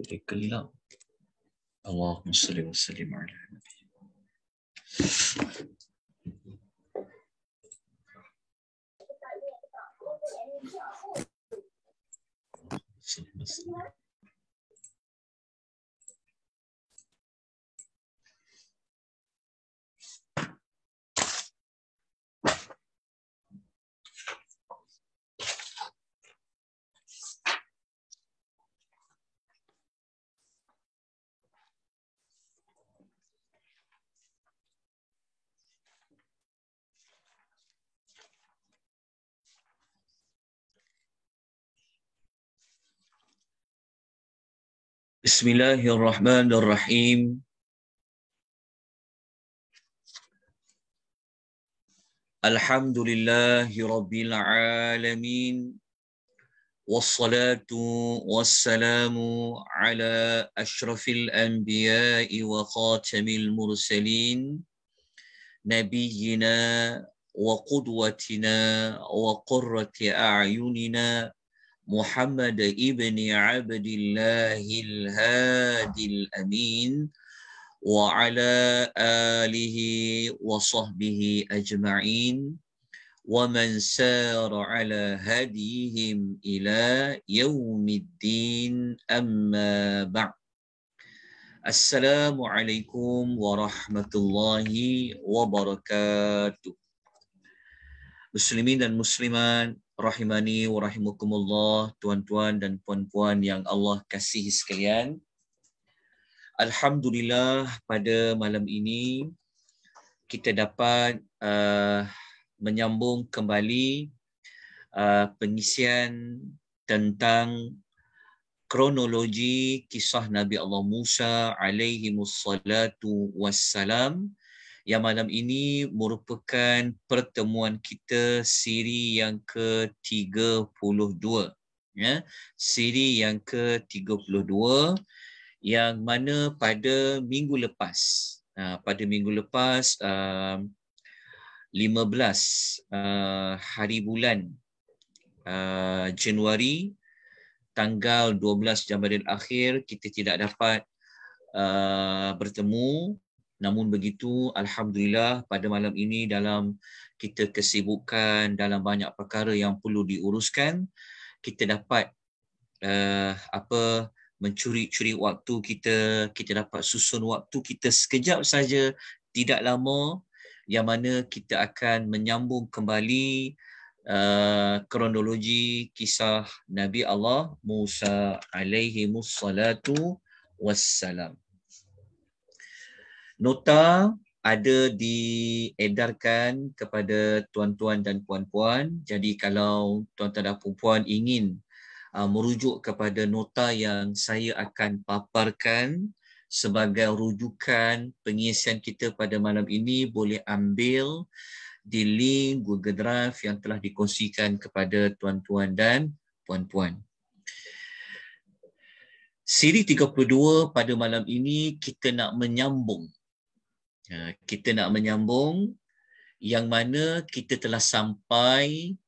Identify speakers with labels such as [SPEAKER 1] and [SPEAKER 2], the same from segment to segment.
[SPEAKER 1] بشكل لا اللهم صل وسلم على النبي بسم الله الرحمن الرحيم الحمد لله رب العالمين والصلاة والسلام على أشرف الأنبياء وخاتم المرسلين نبينا وقدوتنا وقرة أعيننا محمد ابن عبد الله الهادي الأمين وعلى آله وصحبه أجمعين ومن سار على هديهم إلى يوم الدين أما بعد السلام عليكم ورحمة الله وبركاته مسلمين dan rahimani wa rahimakumullah tuan-tuan dan puan-puan yang Allah kasihi sekalian. Alhamdulillah pada malam ini kita dapat uh, menyambung kembali uh, pengisian tentang kronologi kisah Nabi Allah Musa alaihi wassalam yang malam ini merupakan pertemuan kita siri yang ke-32 ya siri yang ke-32 yang mana pada minggu lepas ha, pada minggu lepas 15 um, uh, hari bulan uh, Januari tanggal 12 Jamadil Akhir kita tidak dapat uh, bertemu Namun begitu, Alhamdulillah pada malam ini dalam kita kesibukan dalam banyak perkara yang perlu diuruskan, kita dapat uh, apa mencuri-curi waktu kita, kita dapat susun waktu kita sekejap saja, tidak lama yang mana kita akan menyambung kembali uh, kronologi kisah Nabi Allah Musa alaihi wassalam. Nota ada diedarkan kepada tuan-tuan dan puan-puan. Jadi kalau tuan-tuan dan puan-puan ingin uh, merujuk kepada nota yang saya akan paparkan sebagai rujukan pengisian kita pada malam ini boleh ambil di link Google Drive yang telah dikongsikan kepada tuan-tuan dan puan-puan. Siri 32 pada malam ini kita nak menyambung Eh, kita nak menyambung yang mana kita telah sampai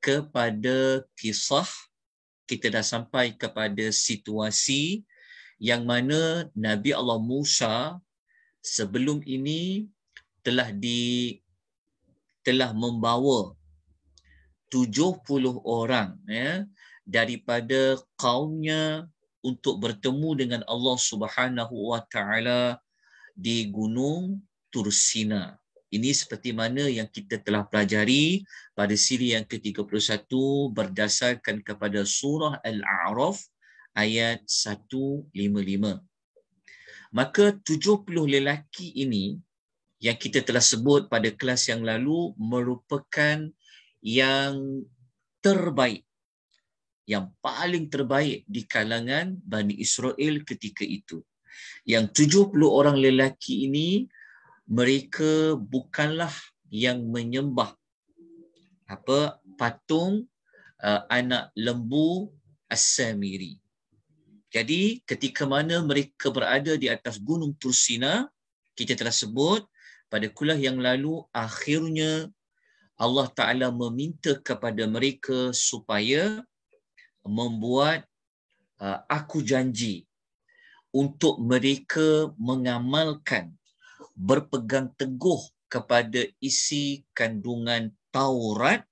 [SPEAKER 1] kepada kisah kita dah sampai kepada situasi yang mana Nabi Allah Musa sebelum ini telah di telah membawa 70 orang ya daripada kaumnya untuk bertemu dengan Allah Subhanahu wa taala di Gunung Tursina. Ini seperti mana yang kita telah pelajari pada siri yang ke-31 berdasarkan kepada surah Al-A'raf ayat 155. Maka 70 lelaki ini yang kita telah sebut pada kelas yang lalu merupakan yang terbaik yang paling terbaik di kalangan Bani Israel ketika itu yang 70 orang lelaki ini mereka bukanlah yang menyembah apa patung uh, anak lembu As-Samiri. Jadi ketika mana mereka berada di atas gunung Tursina, kita telah sebut pada kuliah yang lalu akhirnya Allah Taala meminta kepada mereka supaya membuat uh, aku janji untuk mereka mengamalkan berpegang teguh kepada isi kandungan Taurat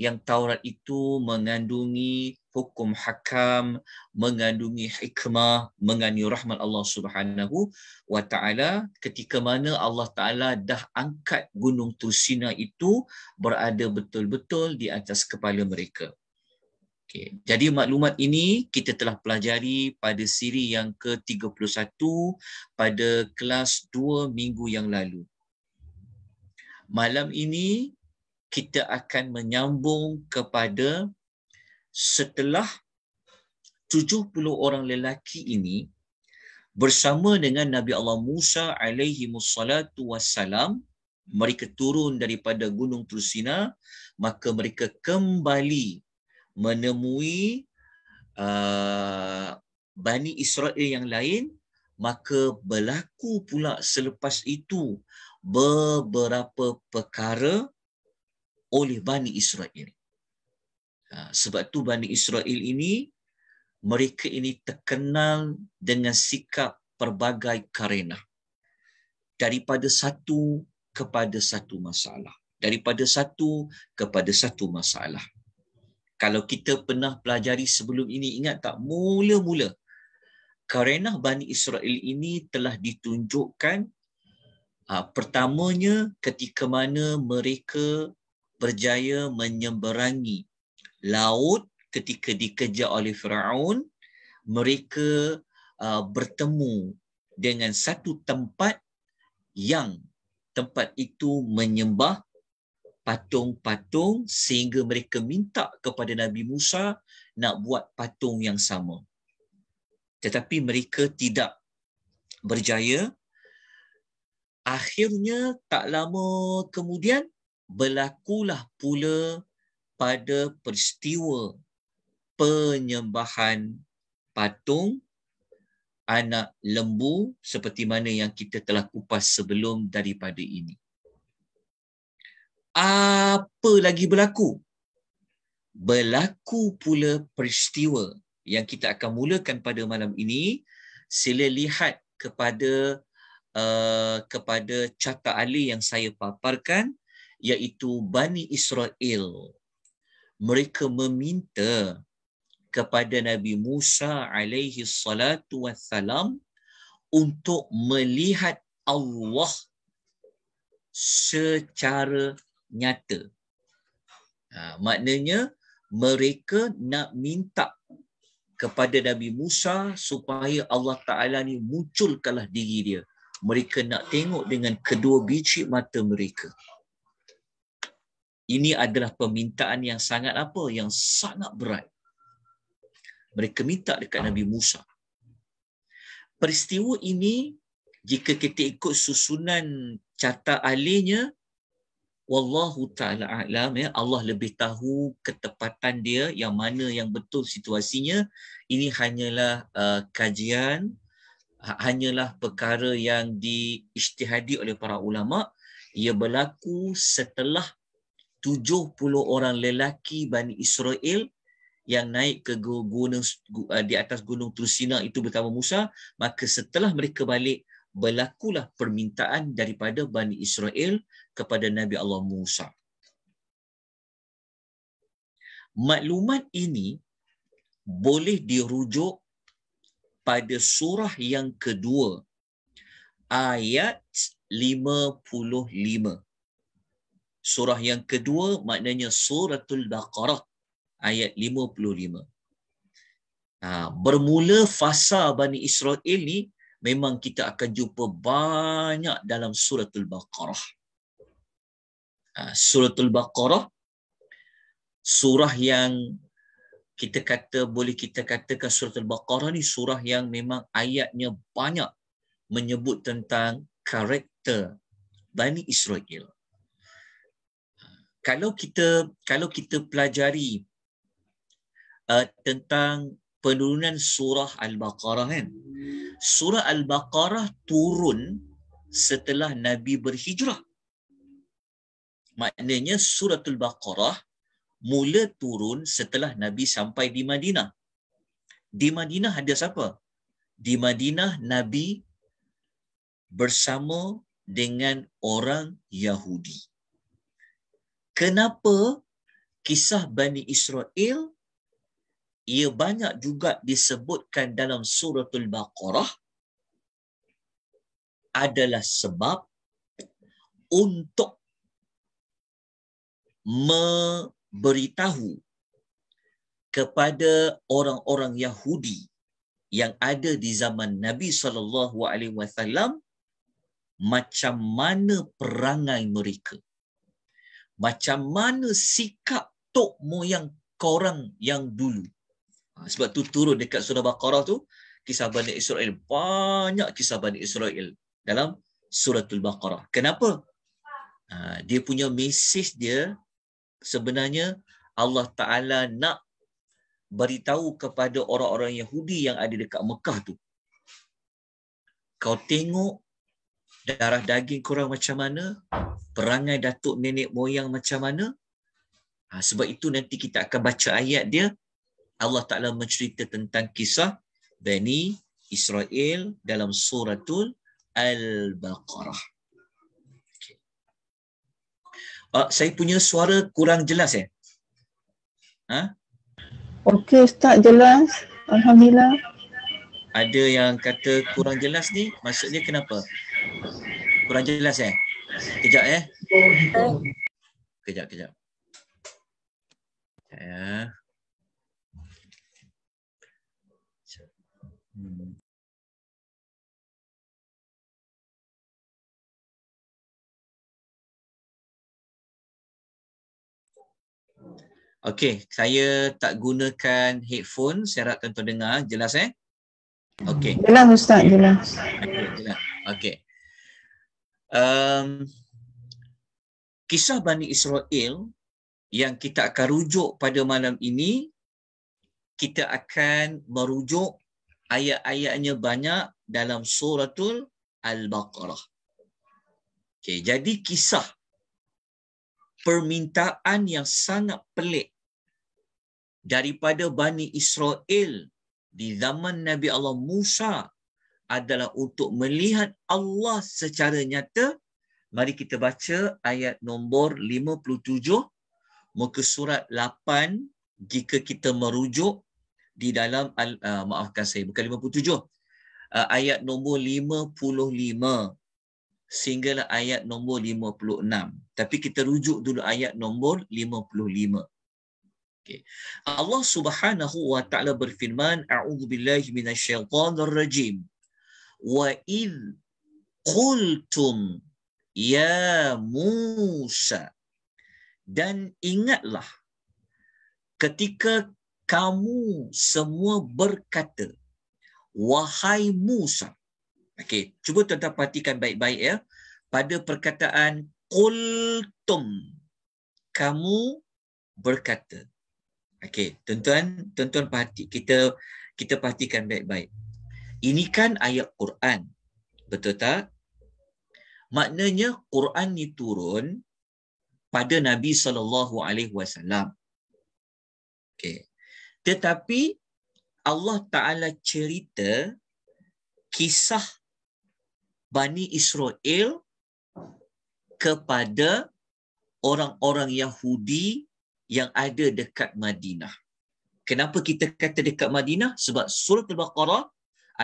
[SPEAKER 1] yang Taurat itu mengandungi hukum hakam, mengandungi hikmah, mengandungi rahmat Allah Subhanahu wa taala ketika mana Allah taala dah angkat gunung Tursina itu berada betul-betul di atas kepala mereka. Okay. Jadi maklumat ini kita telah pelajari pada siri yang ke-31 pada kelas 2 minggu yang lalu. Malam ini kita akan menyambung kepada setelah 70 orang lelaki ini bersama dengan Nabi Allah Musa alaihi musallatu wassalam mereka turun daripada gunung Tursina maka mereka kembali menemui uh, Bani Israel yang lain, maka berlaku pula selepas itu beberapa perkara oleh Bani Israel. Ha, sebab tu Bani Israel ini, mereka ini terkenal dengan sikap pelbagai karena. Daripada satu kepada satu masalah. Daripada satu kepada satu masalah kalau kita pernah pelajari sebelum ini ingat tak mula-mula kerana Bani Israel ini telah ditunjukkan uh, pertamanya ketika mana mereka berjaya menyeberangi laut ketika dikejar oleh Firaun mereka uh, bertemu dengan satu tempat yang tempat itu menyembah patung-patung sehingga mereka minta kepada Nabi Musa nak buat patung yang sama. Tetapi mereka tidak berjaya. Akhirnya tak lama kemudian berlakulah pula pada peristiwa penyembahan patung anak lembu seperti mana yang kita telah kupas sebelum daripada ini apa lagi berlaku? Berlaku pula peristiwa yang kita akan mulakan pada malam ini. Sila lihat kepada uh, kepada carta alih yang saya paparkan iaitu Bani Israel. Mereka meminta kepada Nabi Musa alaihi salatu wassalam untuk melihat Allah secara nyata. Ha, maknanya mereka nak minta kepada Nabi Musa supaya Allah Ta'ala ni munculkanlah diri dia. Mereka nak tengok dengan kedua biji mata mereka. Ini adalah permintaan yang sangat apa? Yang sangat berat. Mereka minta dekat Nabi Musa. Peristiwa ini, jika kita ikut susunan carta ahlinya, wallahu taala a'lam ya Allah lebih tahu ketepatan dia yang mana yang betul situasinya ini hanyalah uh, kajian ha, hanyalah perkara yang diijtihadi oleh para ulama ia berlaku setelah 70 orang lelaki Bani Israel yang naik ke gunung uh, di atas gunung Trusina itu bertama Musa maka setelah mereka balik berlakulah permintaan daripada Bani Israel kepada Nabi Allah Musa. Maklumat ini boleh dirujuk pada surah yang kedua ayat 55. Surah yang kedua maknanya suratul Baqarah ayat 55. Ha, bermula fasa Bani Israel ini memang kita akan jumpa banyak dalam suratul baqarah ah, suratul baqarah surah yang kita kata boleh kita katakan suratul baqarah ni surah yang memang ayatnya banyak menyebut tentang karakter Bani Israel. Kalau kita kalau kita pelajari uh, tentang penurunan surah Al-Baqarah kan. Hmm surah Al-Baqarah turun setelah Nabi berhijrah. Maknanya Surah al Baqarah mula turun setelah Nabi sampai di Madinah. Di Madinah ada siapa? Di Madinah Nabi bersama dengan orang Yahudi. Kenapa kisah Bani Israel ia banyak juga disebutkan dalam suratul baqarah adalah sebab untuk memberitahu kepada orang-orang Yahudi yang ada di zaman Nabi saw macam mana perangai mereka macam mana sikap tok moyang korang yang dulu Ah, sebab tu turun dekat surah Baqarah tu kisah Bani Israel banyak kisah Bani Israel dalam Surah suratul Baqarah. Kenapa? Ah, dia punya mesej dia sebenarnya Allah Taala nak beritahu kepada orang-orang Yahudi yang ada dekat Mekah tu. Kau tengok darah daging korang macam mana, perangai datuk nenek moyang macam mana. Ah, sebab itu nanti kita akan baca ayat dia Allah Ta'ala mencerita tentang kisah Bani Israel dalam suratul Al-Baqarah. Uh, saya punya suara kurang jelas eh? Ha? Okey Ustaz jelas. Alhamdulillah. Ada yang kata kurang jelas ni maksudnya kenapa? Kurang jelas eh? Kejap eh. Kejap, kejap. Ya. Yeah. Okey, saya tak gunakan headphone, saya harap tuan-tuan dengar, jelas eh? Okey. Jelas Ustaz, jelas. Jelas. Okey. Um, kisah Bani Israel yang kita akan rujuk pada malam ini, kita akan merujuk ayat-ayatnya banyak dalam suratul Al-Baqarah. Okey, jadi kisah permintaan yang sangat pelik daripada Bani Israel di zaman Nabi Allah Musa adalah untuk melihat Allah secara nyata. Mari kita baca ayat nombor 57 muka surat 8 jika kita merujuk di dalam uh, maafkan saya bukan 57 uh, ayat nombor 55 sehinggalah ayat nombor 56. Tapi kita rujuk dulu ayat nombor 55. Okay. Allah Subhanahu wa taala berfirman, "A'udzu billahi minasyaitonir rajim. Wa id qultum ya Musa dan ingatlah ketika kamu semua berkata, wahai Musa, Okey, cuba tuan-tuan perhatikan baik-baik ya. Pada perkataan kultum, kamu berkata. Okey, tuan-tuan, tuan-tuan perhati, kita kita perhatikan baik-baik. Ini kan ayat Quran. Betul tak? Maknanya Quran ni turun pada Nabi sallallahu alaihi wasallam. Okey. Tetapi Allah Taala cerita kisah Bani Israel kepada orang-orang Yahudi yang ada dekat Madinah. Kenapa kita kata dekat Madinah? Sebab surah Al-Baqarah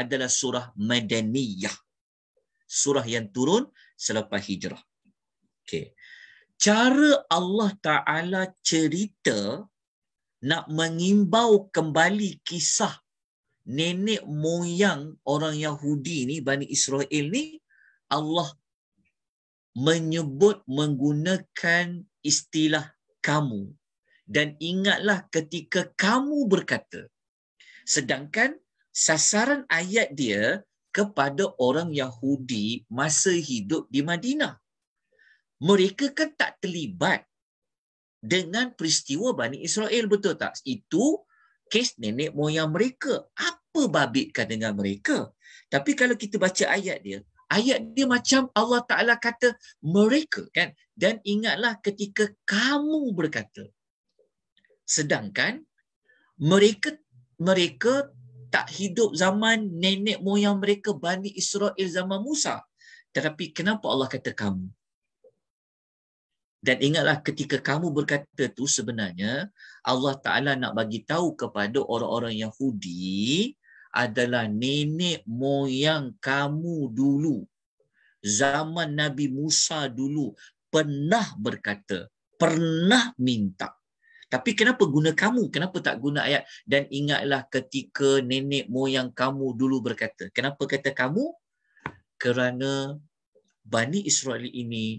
[SPEAKER 1] adalah surah Madaniyah. Surah yang turun selepas hijrah. Okay. Cara Allah Ta'ala cerita nak mengimbau kembali kisah nenek moyang orang Yahudi ni, Bani Israel ni, Allah menyebut menggunakan istilah kamu. Dan ingatlah ketika kamu berkata. Sedangkan sasaran ayat dia kepada orang Yahudi masa hidup di Madinah. Mereka kan tak terlibat dengan peristiwa Bani Israel, betul tak? Itu kes nenek moyang mereka. Apa babitkan dengan mereka? Tapi kalau kita baca ayat dia, ayat dia macam Allah Ta'ala kata mereka kan? Dan ingatlah ketika kamu berkata. Sedangkan mereka mereka tak hidup zaman nenek moyang mereka Bani Israel zaman Musa. Tetapi kenapa Allah kata kamu? dan ingatlah ketika kamu berkata tu sebenarnya Allah Taala nak bagi tahu kepada orang-orang Yahudi adalah nenek moyang kamu dulu zaman Nabi Musa dulu pernah berkata pernah minta tapi kenapa guna kamu kenapa tak guna ayat dan ingatlah ketika nenek moyang kamu dulu berkata kenapa kata kamu kerana Bani Israel ini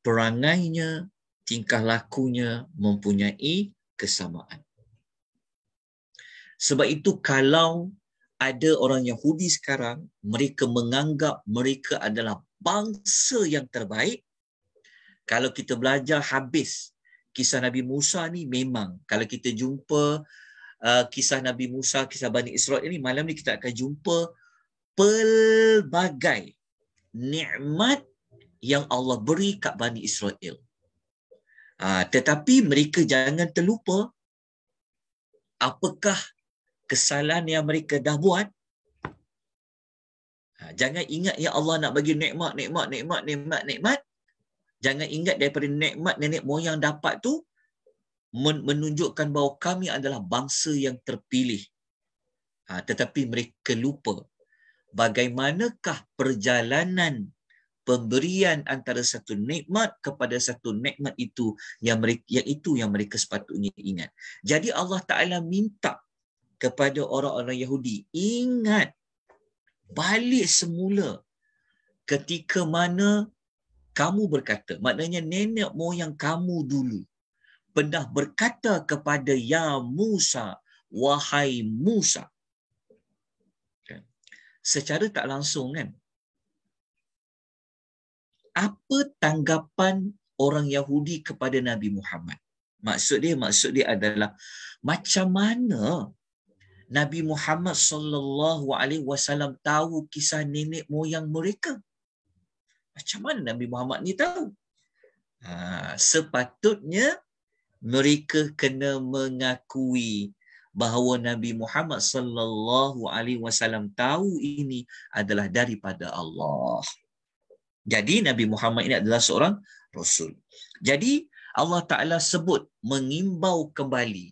[SPEAKER 1] perangainya, tingkah lakunya mempunyai kesamaan. Sebab itu kalau ada orang Yahudi sekarang, mereka menganggap mereka adalah bangsa yang terbaik. Kalau kita belajar habis kisah Nabi Musa ni memang kalau kita jumpa uh, kisah Nabi Musa, kisah Bani Israel ini malam ni kita akan jumpa pelbagai nikmat yang Allah beri kat Bani Israel. Ha, tetapi mereka jangan terlupa apakah kesalahan yang mereka dah buat. Ha, jangan ingat ya Allah nak bagi nikmat, nikmat, nikmat, nikmat, nikmat. Jangan ingat daripada nikmat nenek moyang dapat tu menunjukkan bahawa kami adalah bangsa yang terpilih. Ha, tetapi mereka lupa bagaimanakah perjalanan pemberian antara satu nikmat kepada satu nikmat itu yang mereka yang itu yang mereka sepatutnya ingat. Jadi Allah Taala minta kepada orang-orang Yahudi ingat balik semula ketika mana kamu berkata maknanya nenek moyang kamu dulu pernah berkata kepada ya Musa wahai Musa kan? secara tak langsung kan apa tanggapan orang Yahudi kepada Nabi Muhammad? Maksud dia maksud dia adalah macam mana Nabi Muhammad sallallahu alaihi wasallam tahu kisah nenek moyang mereka? Macam mana Nabi Muhammad ni tahu? Ha, sepatutnya mereka kena mengakui bahawa Nabi Muhammad sallallahu alaihi wasallam tahu ini adalah daripada Allah. Jadi Nabi Muhammad ini adalah seorang rasul. Jadi Allah Taala sebut mengimbau kembali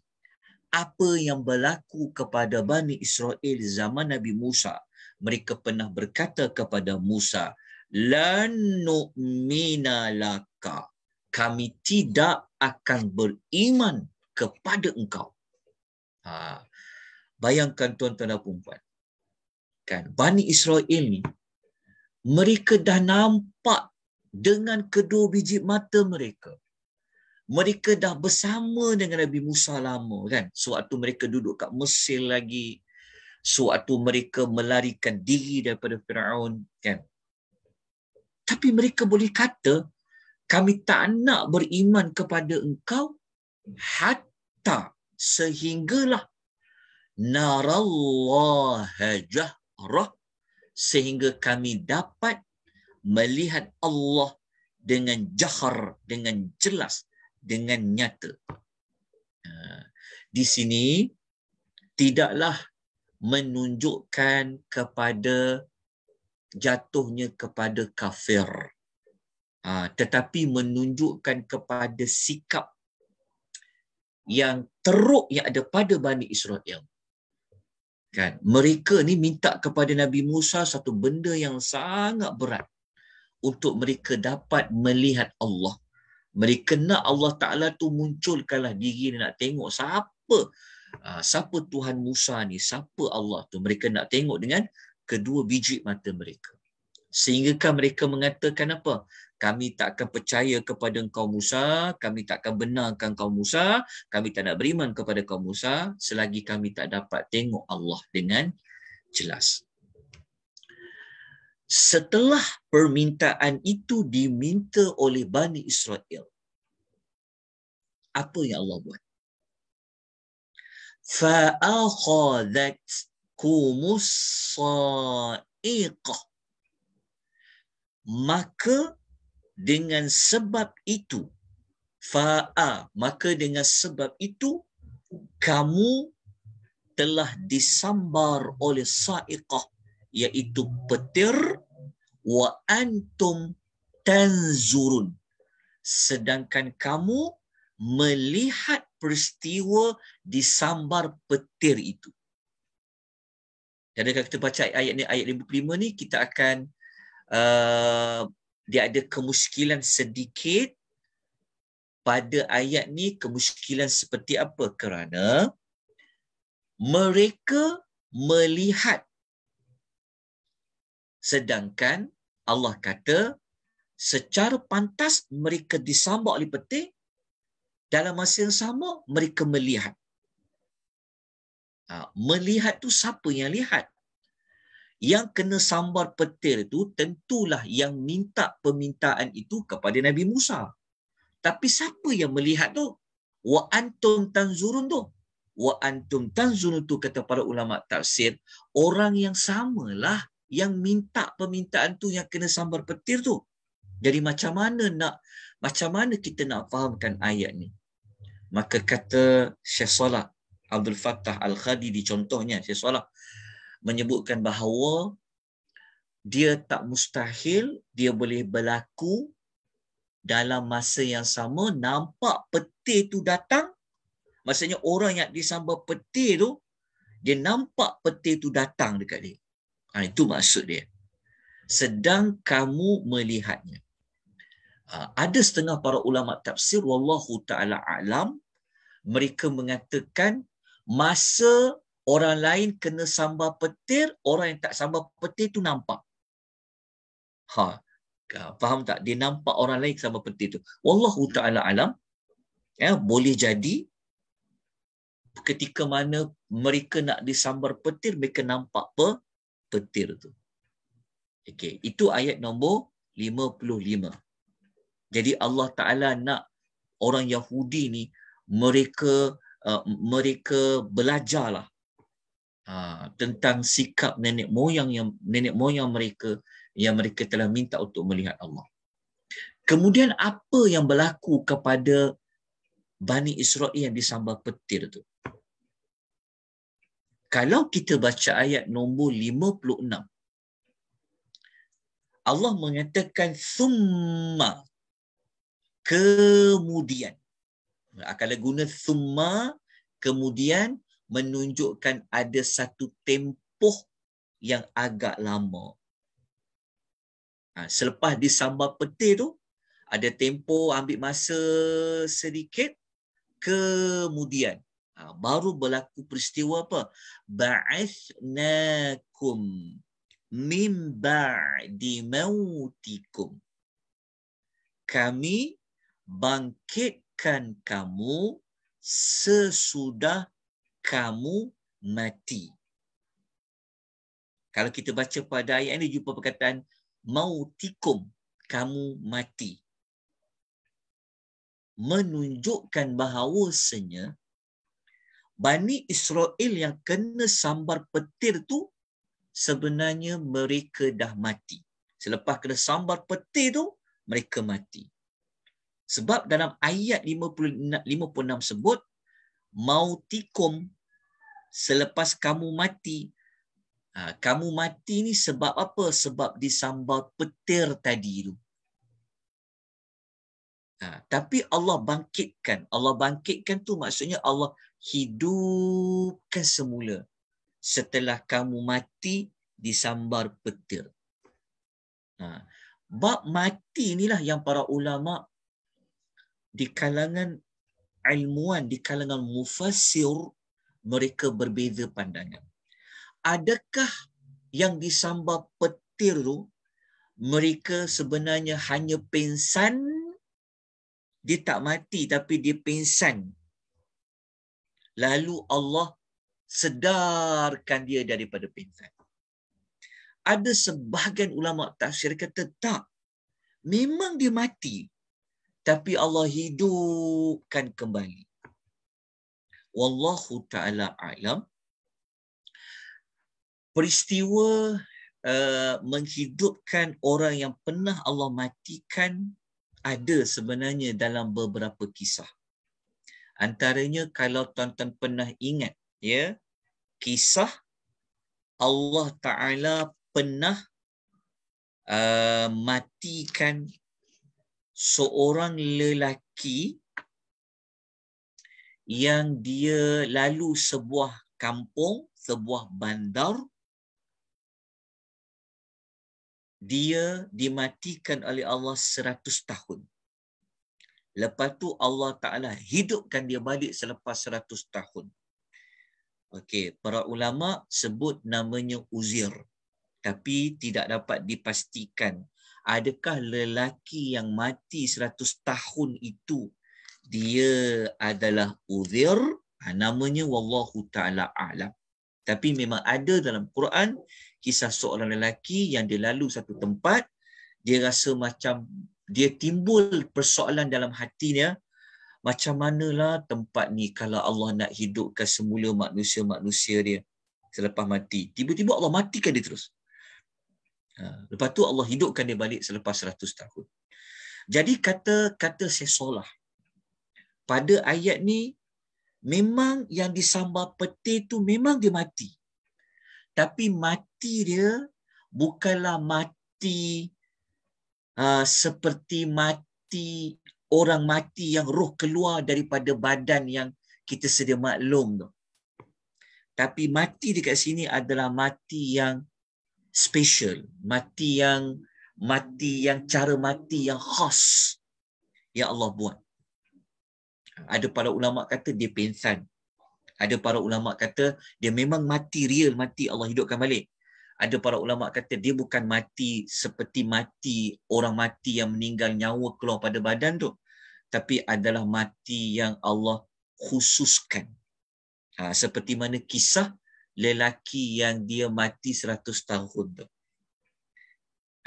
[SPEAKER 1] apa yang berlaku kepada Bani Israel zaman Nabi Musa. Mereka pernah berkata kepada Musa, "Lanu'mina laka." Kami tidak akan beriman kepada engkau. Ha. Bayangkan tuan-tuan dan puan Kan Bani Israel ni mereka dah nampak dengan kedua biji mata mereka. Mereka dah bersama dengan Nabi Musa lama kan. Sewaktu mereka duduk kat Mesir lagi. Sewaktu mereka melarikan diri daripada Fir'aun kan. Tapi mereka boleh kata kami tak nak beriman kepada engkau hatta sehinggalah narallaha jahrah sehingga kami dapat melihat Allah dengan jahar, dengan jelas, dengan nyata. Ha, di sini tidaklah menunjukkan kepada jatuhnya kepada kafir. Ha, tetapi menunjukkan kepada sikap yang teruk yang ada pada Bani Israel kan mereka ni minta kepada Nabi Musa satu benda yang sangat berat untuk mereka dapat melihat Allah mereka nak Allah Taala tu munculkanlah diri ni nak tengok siapa ah, siapa Tuhan Musa ni siapa Allah tu mereka nak tengok dengan kedua biji mata mereka Sehinggakan mereka mengatakan apa? Kami tak akan percaya kepada engkau Musa, kami tak akan benarkan kau Musa, kami tak nak beriman kepada kau Musa selagi kami tak dapat tengok Allah dengan jelas. Setelah permintaan itu diminta oleh Bani Israel, apa yang Allah buat? فَأَخَذَتْكُمُ الصَّائِقَةِ maka dengan sebab itu faa maka dengan sebab itu kamu telah disambar oleh saiqah iaitu petir wa antum tanzurun sedangkan kamu melihat peristiwa disambar petir itu. Jadi kalau kita baca ayat ni ayat 55 ni kita akan Uh, dia ada kemuskilan sedikit pada ayat ni kemuskilan seperti apa kerana mereka melihat sedangkan Allah kata secara pantas mereka disambak oleh peti dalam masa yang sama mereka melihat ha, melihat tu siapa yang lihat yang kena sambar petir itu tentulah yang minta permintaan itu kepada Nabi Musa. Tapi siapa yang melihat tu? Wa antum tanzurun tu. Wa antum tanzurun tu kata para ulama tafsir, orang yang samalah yang minta permintaan tu yang kena sambar petir tu. Jadi macam mana nak macam mana kita nak fahamkan ayat ni? Maka kata Syekh Salah Abdul Fattah al Khadi di contohnya Syekh Salah menyebutkan bahawa dia tak mustahil dia boleh berlaku dalam masa yang sama nampak peti tu datang maksudnya orang yang disamba peti tu dia nampak peti tu datang dekat dia ha, itu maksud dia sedang kamu melihatnya ha, ada setengah para ulama tafsir wallahu taala alam mereka mengatakan masa Orang lain kena sambar petir, orang yang tak sambar petir tu nampak. Ha, faham tak? Dia nampak orang lain sambar petir tu. Wallahu ta'ala alam, ya, boleh jadi ketika mana mereka nak disambar petir, mereka nampak pe petir tu. Okey, itu ayat nombor 55. Jadi Allah Ta'ala nak orang Yahudi ni, mereka uh, mereka belajarlah Ah, tentang sikap nenek moyang yang nenek moyang mereka yang mereka telah minta untuk melihat Allah. Kemudian apa yang berlaku kepada Bani Israel yang disambar petir tu? Kalau kita baca ayat nombor 56. Allah mengatakan summa kemudian. Akala guna summa kemudian menunjukkan ada satu tempoh yang agak lama. Ha, selepas disambar peti tu, ada tempoh ambil masa sedikit, kemudian ha, baru berlaku peristiwa apa? Ba'athnakum min ba'di mautikum. Kami bangkitkan kamu sesudah kamu mati. Kalau kita baca pada ayat ini jumpa perkataan mautikum, kamu mati. Menunjukkan bahawasanya Bani Israel yang kena sambar petir tu sebenarnya mereka dah mati. Selepas kena sambar petir tu, mereka mati. Sebab dalam ayat 56, 56 sebut, Mautikum selepas kamu mati. Ha, kamu mati ni sebab apa? Sebab disambal petir tadi tu. Ha, tapi Allah bangkitkan. Allah bangkitkan tu maksudnya Allah hidupkan semula. Setelah kamu mati, disambar petir. Ha, bab mati inilah yang para ulama di kalangan ilmuan, di kalangan mufassir, mereka berbeza pandangan. Adakah yang disambar petir tu mereka sebenarnya hanya pensan. dia tak mati tapi dia pensan. Lalu Allah sedarkan dia daripada pensan. Ada sebahagian ulama tafsir kata tak. Memang dia mati tapi Allah hidupkan kembali wallahu taala alam peristiwa uh, menghidupkan orang yang pernah Allah matikan ada sebenarnya dalam beberapa kisah antaranya kalau tuan-tuan pernah ingat ya kisah Allah taala pernah uh, matikan seorang lelaki yang dia lalu sebuah kampung, sebuah bandar. Dia dimatikan oleh Allah seratus tahun. Lepas tu Allah Ta'ala hidupkan dia balik selepas seratus tahun. Okey, para ulama sebut namanya Uzir. Tapi tidak dapat dipastikan adakah lelaki yang mati 100 tahun itu dia adalah uzir ha, namanya wallahu taala alam tapi memang ada dalam Quran kisah seorang lelaki yang dia lalu satu tempat dia rasa macam dia timbul persoalan dalam hatinya macam manalah tempat ni kalau Allah nak hidupkan semula manusia-manusia dia selepas mati tiba-tiba Allah matikan dia terus ha, lepas tu Allah hidupkan dia balik selepas 100 tahun jadi kata kata saya pada ayat ni memang yang disambar peti tu memang dia mati. Tapi mati dia bukanlah mati uh, seperti mati orang mati yang roh keluar daripada badan yang kita sedia maklum tu. Tapi mati dekat sini adalah mati yang special, mati yang mati yang cara mati yang khas yang Allah buat. Ada para ulama kata dia pensan. Ada para ulama kata dia memang mati real mati Allah hidupkan balik. Ada para ulama kata dia bukan mati seperti mati orang mati yang meninggal nyawa keluar pada badan tu. Tapi adalah mati yang Allah khususkan. Ha, seperti mana kisah lelaki yang dia mati 100 tahun tu.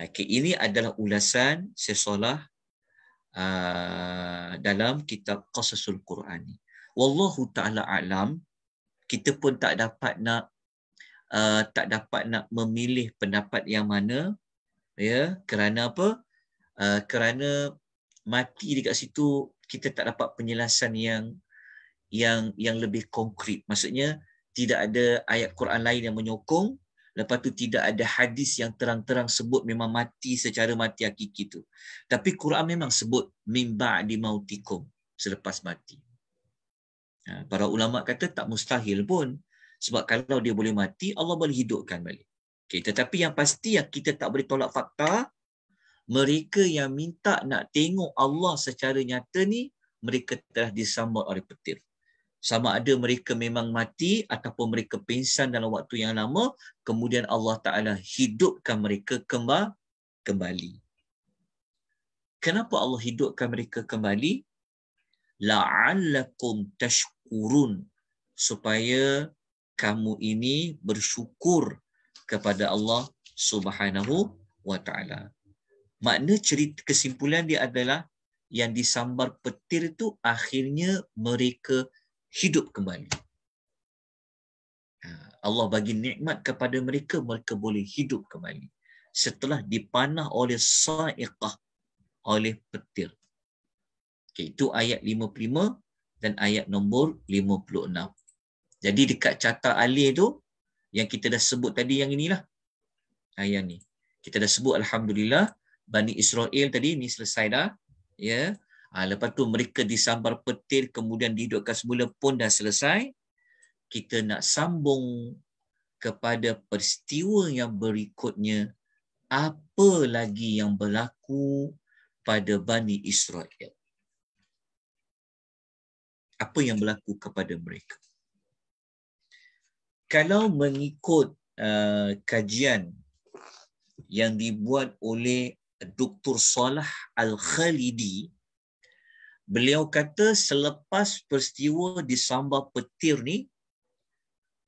[SPEAKER 1] Okay, ini adalah ulasan sesolah Ah, dalam kitab Qasasul Quran ni. Wallahu taala alam kita pun tak dapat nak uh, tak dapat nak memilih pendapat yang mana ya kerana apa? Uh, kerana mati dekat situ kita tak dapat penjelasan yang yang yang lebih konkret. Maksudnya tidak ada ayat Quran lain yang menyokong Lepas tu tidak ada hadis yang terang-terang sebut memang mati secara mati hakiki tu. Tapi Quran memang sebut mimba di mautikum selepas mati. Ha, para ulama kata tak mustahil pun sebab kalau dia boleh mati Allah boleh hidupkan balik. Okay, tetapi yang pasti yang kita tak boleh tolak fakta mereka yang minta nak tengok Allah secara nyata ni mereka telah disambut oleh petir sama ada mereka memang mati ataupun mereka pingsan dalam waktu yang lama kemudian Allah Taala hidupkan mereka kema- kembali kenapa Allah hidupkan mereka kembali la'allakum tashkurun supaya kamu ini bersyukur kepada Allah Subhanahu wa taala makna cerita kesimpulan dia adalah yang disambar petir itu akhirnya mereka hidup kembali. Ha, Allah bagi nikmat kepada mereka, mereka boleh hidup kembali. Setelah dipanah oleh sa'iqah, oleh petir. Okay, itu ayat 55 dan ayat nombor 56. Jadi dekat carta alih itu, yang kita dah sebut tadi yang inilah. Ayat ha, ni. Kita dah sebut Alhamdulillah, Bani Israel tadi ni selesai dah. Ya. Yeah. Ha, lepas tu mereka disambar petir, kemudian dihidupkan semula pun dah selesai. Kita nak sambung kepada peristiwa yang berikutnya. Apa lagi yang berlaku pada Bani Israel? Apa yang berlaku kepada mereka? Kalau mengikut uh, kajian yang dibuat oleh Dr. Salah Al-Khalidi Beliau kata selepas peristiwa disambar petir ni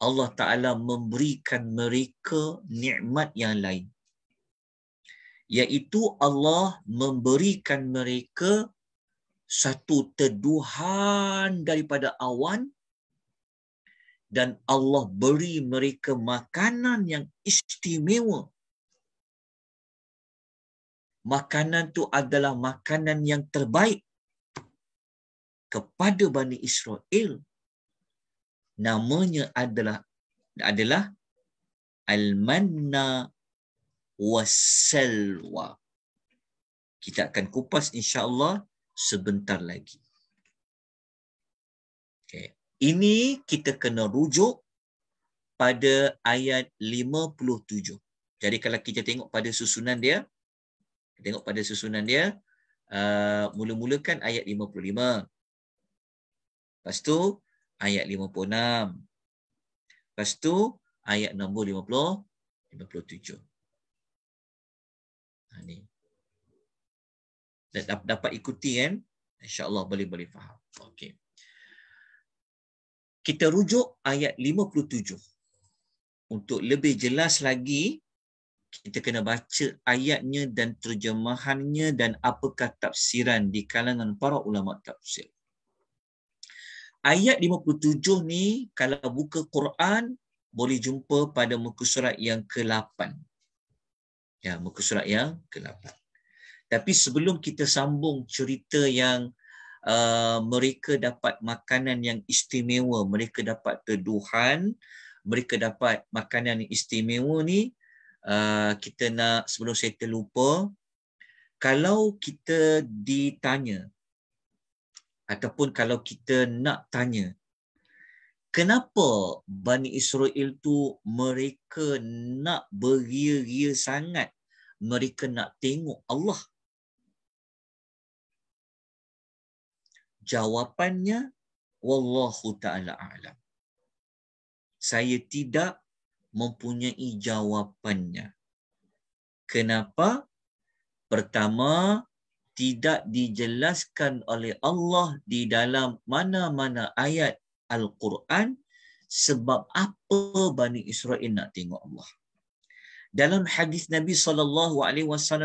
[SPEAKER 1] Allah Taala memberikan mereka nikmat yang lain. Yaitu Allah memberikan mereka satu teduhan daripada awan dan Allah beri mereka makanan yang istimewa. Makanan tu adalah makanan yang terbaik kepada Bani Israel namanya adalah adalah Al-Manna wa Kita akan kupas insya-Allah sebentar lagi. Okay. Ini kita kena rujuk pada ayat 57. Jadi kalau kita tengok pada susunan dia, tengok pada susunan dia, uh, mula-mula kan ayat Lepas tu ayat 56. Lepas tu ayat nombor 50 ha, ni. Dapat, dapat ikuti kan? InsyaAllah boleh boleh faham. Okey. Kita rujuk ayat 57. Untuk lebih jelas lagi, kita kena baca ayatnya dan terjemahannya dan apakah tafsiran di kalangan para ulama tafsir. Ayat 57 ni kalau buka Quran boleh jumpa pada muka surat yang ke-8. Ya, muka surat yang ke-8. Tapi sebelum kita sambung cerita yang uh, mereka dapat makanan yang istimewa, mereka dapat teduhan, mereka dapat makanan yang istimewa ni, uh, kita nak sebelum saya terlupa, kalau kita ditanya ataupun kalau kita nak tanya kenapa Bani Israel tu mereka nak beria-ria sangat mereka nak tengok Allah jawapannya wallahu taala alam saya tidak mempunyai jawapannya kenapa pertama tidak dijelaskan oleh Allah di dalam mana-mana ayat Al-Quran sebab apa Bani Israel nak tengok Allah. Dalam hadis Nabi saw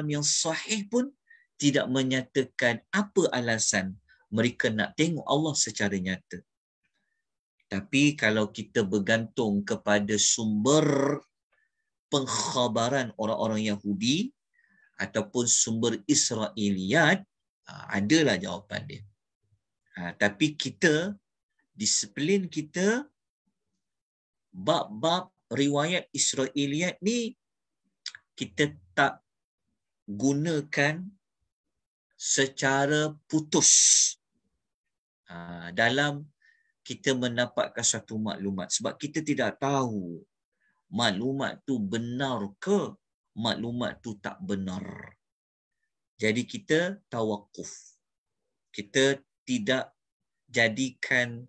[SPEAKER 1] yang sahih pun tidak menyatakan apa alasan mereka nak tengok Allah secara nyata. Tapi kalau kita bergantung kepada sumber pengkhabaran orang-orang Yahudi, ataupun sumber Israeliat, ha, adalah jawapan dia. Ha, tapi kita, disiplin kita, bab-bab riwayat Israeliat ni, kita tak gunakan secara putus ha, dalam kita mendapatkan satu maklumat. Sebab kita tidak tahu maklumat tu benar ke maklumat tu tak benar. Jadi kita tawakuf. Kita tidak jadikan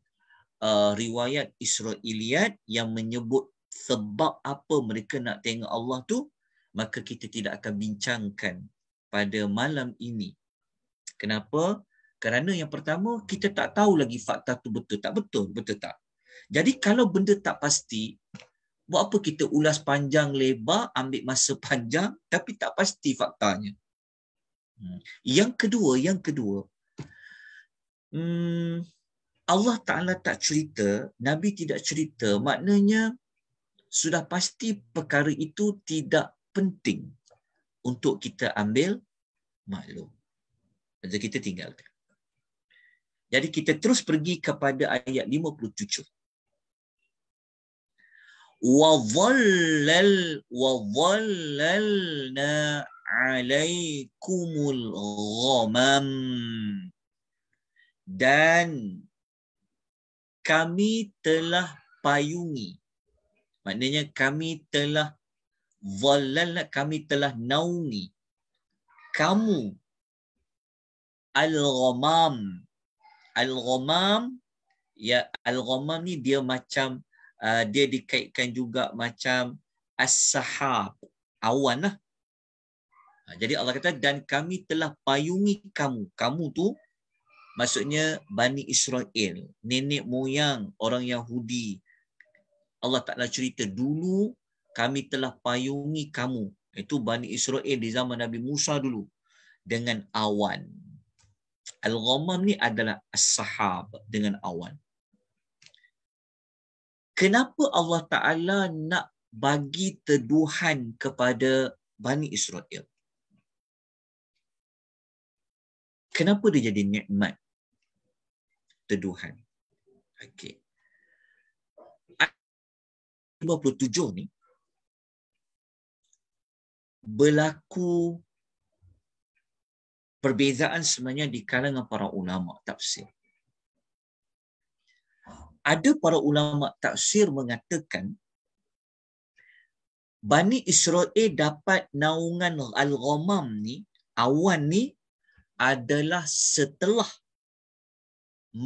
[SPEAKER 1] uh, riwayat Israeliat yang menyebut sebab apa mereka nak tengok Allah tu, maka kita tidak akan bincangkan pada malam ini. Kenapa? Kerana yang pertama, kita tak tahu lagi fakta tu betul tak betul, betul tak. Jadi kalau benda tak pasti, buat apa kita ulas panjang lebar, ambil masa panjang tapi tak pasti faktanya. Hmm. Yang kedua, yang kedua. Hmm, Allah Ta'ala tak cerita, Nabi tidak cerita, maknanya sudah pasti perkara itu tidak penting untuk kita ambil maklum. Jadi kita tinggalkan. Jadi kita terus pergi kepada ayat 57. وظلل وظللنا عليكم الغمام dan kami telah payungi maknanya kami telah ظلل kami telah naungi kamu al-ghamam al-ghamam ya al-ghamam ni dia macam Ah, dia dikaitkan juga macam as-sahab awan lah. Ah, jadi Allah kata dan kami telah payungi kamu. Kamu tu maksudnya Bani Israel, nenek moyang orang Yahudi. Allah Taala cerita dulu kami telah payungi kamu. Itu Bani Israel di zaman Nabi Musa dulu dengan awan. Al-Ghamam ni adalah as-sahab dengan awan kenapa Allah Ta'ala nak bagi teduhan kepada Bani Israel? Kenapa dia jadi nikmat teduhan? Okey. Ayat 27 ni berlaku perbezaan sebenarnya di kalangan para ulama tafsir ada para ulama tafsir mengatakan Bani Israel dapat naungan Al-Ghamam ni, awan ni adalah setelah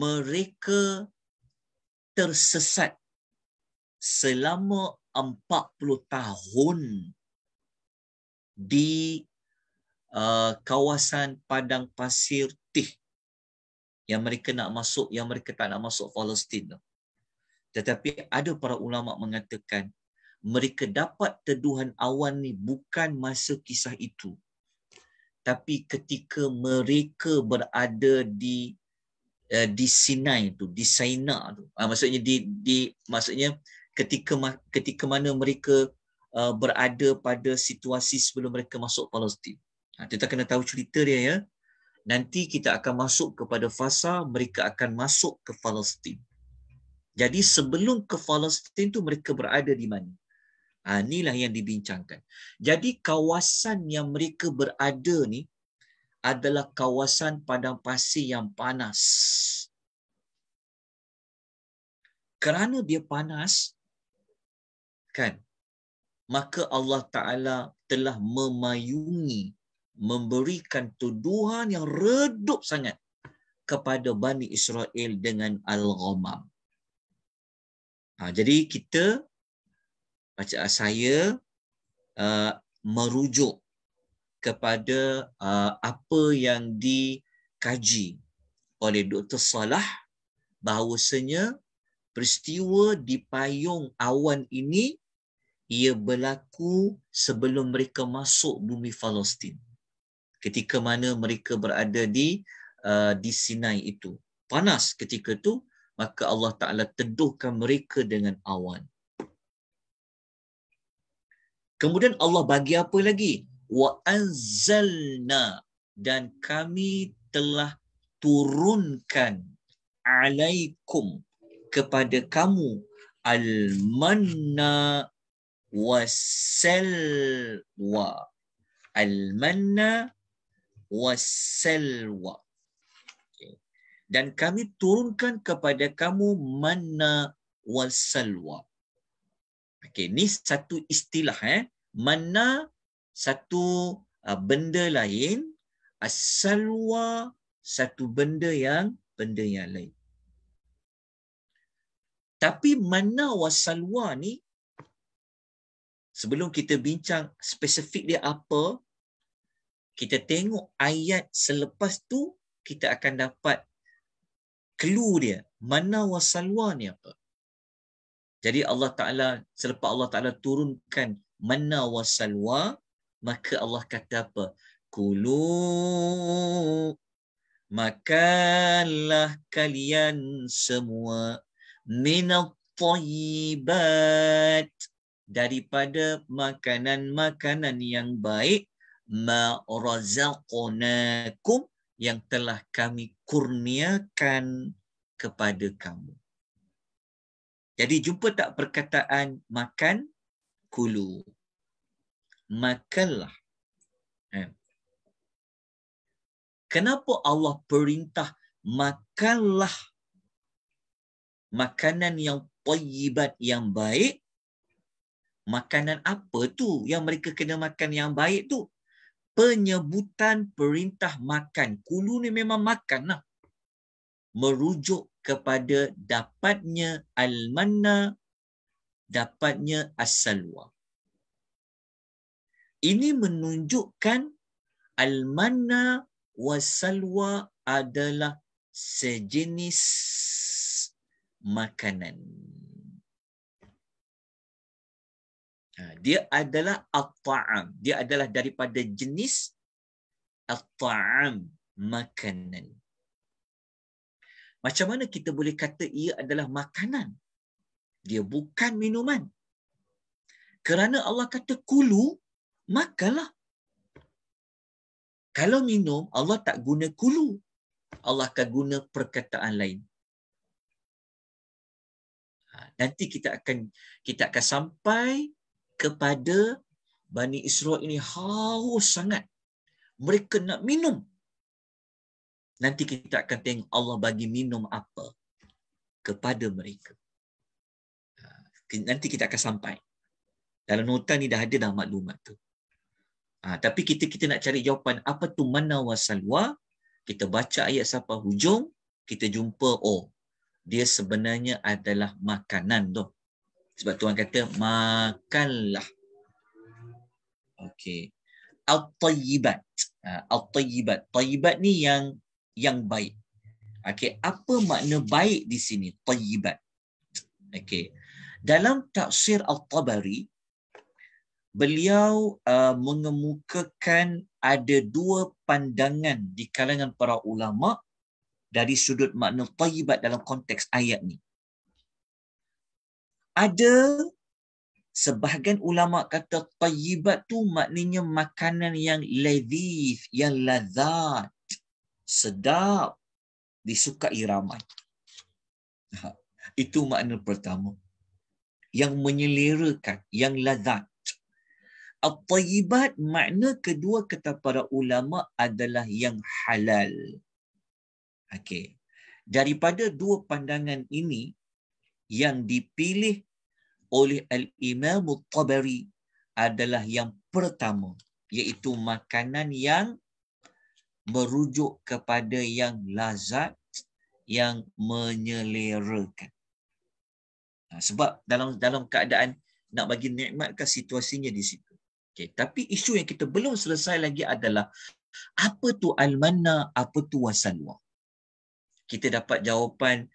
[SPEAKER 1] mereka tersesat selama 40 tahun di uh, kawasan padang pasir Tih yang mereka nak masuk yang mereka tak nak masuk Palestin tu. Tetapi ada para ulama mengatakan mereka dapat teduhan awan ni bukan masa kisah itu. Tapi ketika mereka berada di uh, di Sinai tu, di Sina tu. Uh, maksudnya di di maksudnya ketika ketika mana mereka uh, berada pada situasi sebelum mereka masuk Palestin. Ha, kita kena tahu cerita dia ya. Nanti kita akan masuk kepada fasa mereka akan masuk ke Palestin. Jadi sebelum ke Palestin tu mereka berada di mana? Ha, inilah yang dibincangkan. Jadi kawasan yang mereka berada ni adalah kawasan padang pasir yang panas. Kerana dia panas, kan? Maka Allah Ta'ala telah memayungi, memberikan tuduhan yang redup sangat kepada Bani Israel dengan Al-Ghamam. Ha, jadi kita macam ah, saya uh, merujuk kepada uh, apa yang dikaji oleh Dr. Salah bahawasanya peristiwa di payung awan ini ia berlaku sebelum mereka masuk bumi Palestin. Ketika mana mereka berada di uh, di Sinai itu. Panas ketika itu maka Allah Ta'ala teduhkan mereka dengan awan. Kemudian Allah bagi apa lagi? Wa anzalna dan kami telah turunkan alaikum kepada kamu al-manna wasalwa. Al-manna wasalwa dan kami turunkan kepada kamu mana wal salwa. Okey, ni satu istilah eh. Mana satu uh, benda lain, as-salwa satu benda yang benda yang lain. Tapi mana wal salwa ni sebelum kita bincang spesifik dia apa, kita tengok ayat selepas tu kita akan dapat clue dia mana wasalwa ni apa jadi Allah Taala selepas Allah Taala turunkan mana wasalwa maka Allah kata apa kulu makanlah kalian semua minat tayyibat daripada makanan-makanan yang baik ma razaqnakum yang telah kami kurniakan kepada kamu. Jadi jumpa tak perkataan makan, kulu. Makanlah. Eh. Kenapa Allah perintah makanlah makanan yang tayyibat yang baik? Makanan apa tu yang mereka kena makan yang baik tu? penyebutan perintah makan. Kulu ni memang makan lah. Merujuk kepada dapatnya al-manna, dapatnya as-salwa. Ini menunjukkan al-manna wa salwa adalah sejenis makanan. Ha, dia adalah at-ta'am. Dia adalah daripada jenis at-ta'am makanan. Macam mana kita boleh kata ia adalah makanan? Dia bukan minuman. Kerana Allah kata kulu, makalah. Kalau minum, Allah tak guna kulu. Allah akan guna perkataan lain. Ha, nanti kita akan kita akan sampai kepada Bani Israel ini haus sangat. Mereka nak minum. Nanti kita akan tengok Allah bagi minum apa kepada mereka. Ha, nanti kita akan sampai. Dalam nota ni dah ada dah maklumat tu. Ha, tapi kita kita nak cari jawapan apa tu mana wasalwa. Kita baca ayat sampai hujung. Kita jumpa oh dia sebenarnya adalah makanan tu. Sebab tuan kata makanlah. Okey. Al-tayyibat. Al-tayyibat. Ha, tayyibat ni yang yang baik. Okey, apa makna baik di sini? Tayyibat. Okey. Dalam tafsir Al-Tabari, beliau uh, mengemukakan ada dua pandangan di kalangan para ulama dari sudut makna tayyibat dalam konteks ayat ni ada sebahagian ulama kata tayyibat tu maknanya makanan yang ladhif, yang lazat, sedap, disukai ramai. itu makna pertama. Yang menyelerakan, yang lazat. At-tayyibat makna kedua kata para ulama adalah yang halal. Okey. Daripada dua pandangan ini, yang dipilih oleh Al-Imam Al-Tabari adalah yang pertama. Iaitu makanan yang merujuk kepada yang lazat, yang menyelerakan. Ha, sebab dalam dalam keadaan nak bagi nikmat ke situasinya di situ. Okay. Tapi isu yang kita belum selesai lagi adalah apa tu almana, apa tu wasalwa? Kita dapat jawapan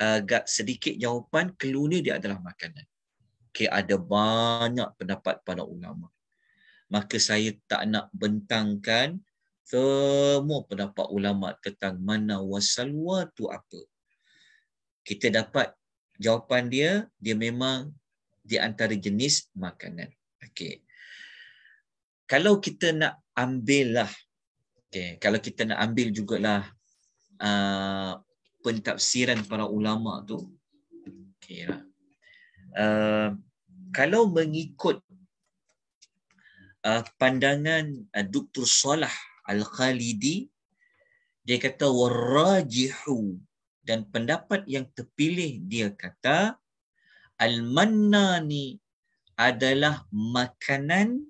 [SPEAKER 1] agak sedikit jawapan cluenya dia adalah makanan. Okey ada banyak pendapat para ulama. Maka saya tak nak bentangkan semua pendapat ulama tentang mana wasalwa tu apa. Kita dapat jawapan dia dia memang di antara jenis makanan. Okey. Kalau kita nak ambillah okey kalau kita nak ambil jugalah uh, pentafsiran para ulama tu okay, ya. Lah. uh, kalau mengikut uh, pandangan uh, Dr. Salah Al-Khalidi dia kata warajihu dan pendapat yang terpilih dia kata al-mannani adalah makanan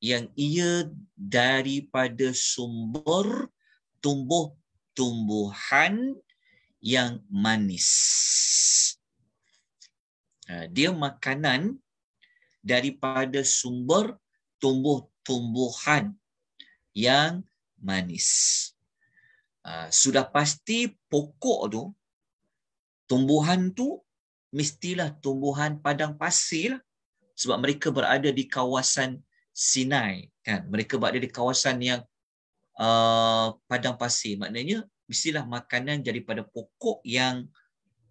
[SPEAKER 1] yang ia daripada sumber tumbuh-tumbuhan yang manis. Ha, dia makanan daripada sumber tumbuh-tumbuhan yang manis. Ha, sudah pasti pokok tu, tumbuhan tu mestilah tumbuhan padang pasir lah. sebab mereka berada di kawasan Sinai kan mereka berada di kawasan yang uh, padang pasir maknanya mestilah makanan daripada pokok yang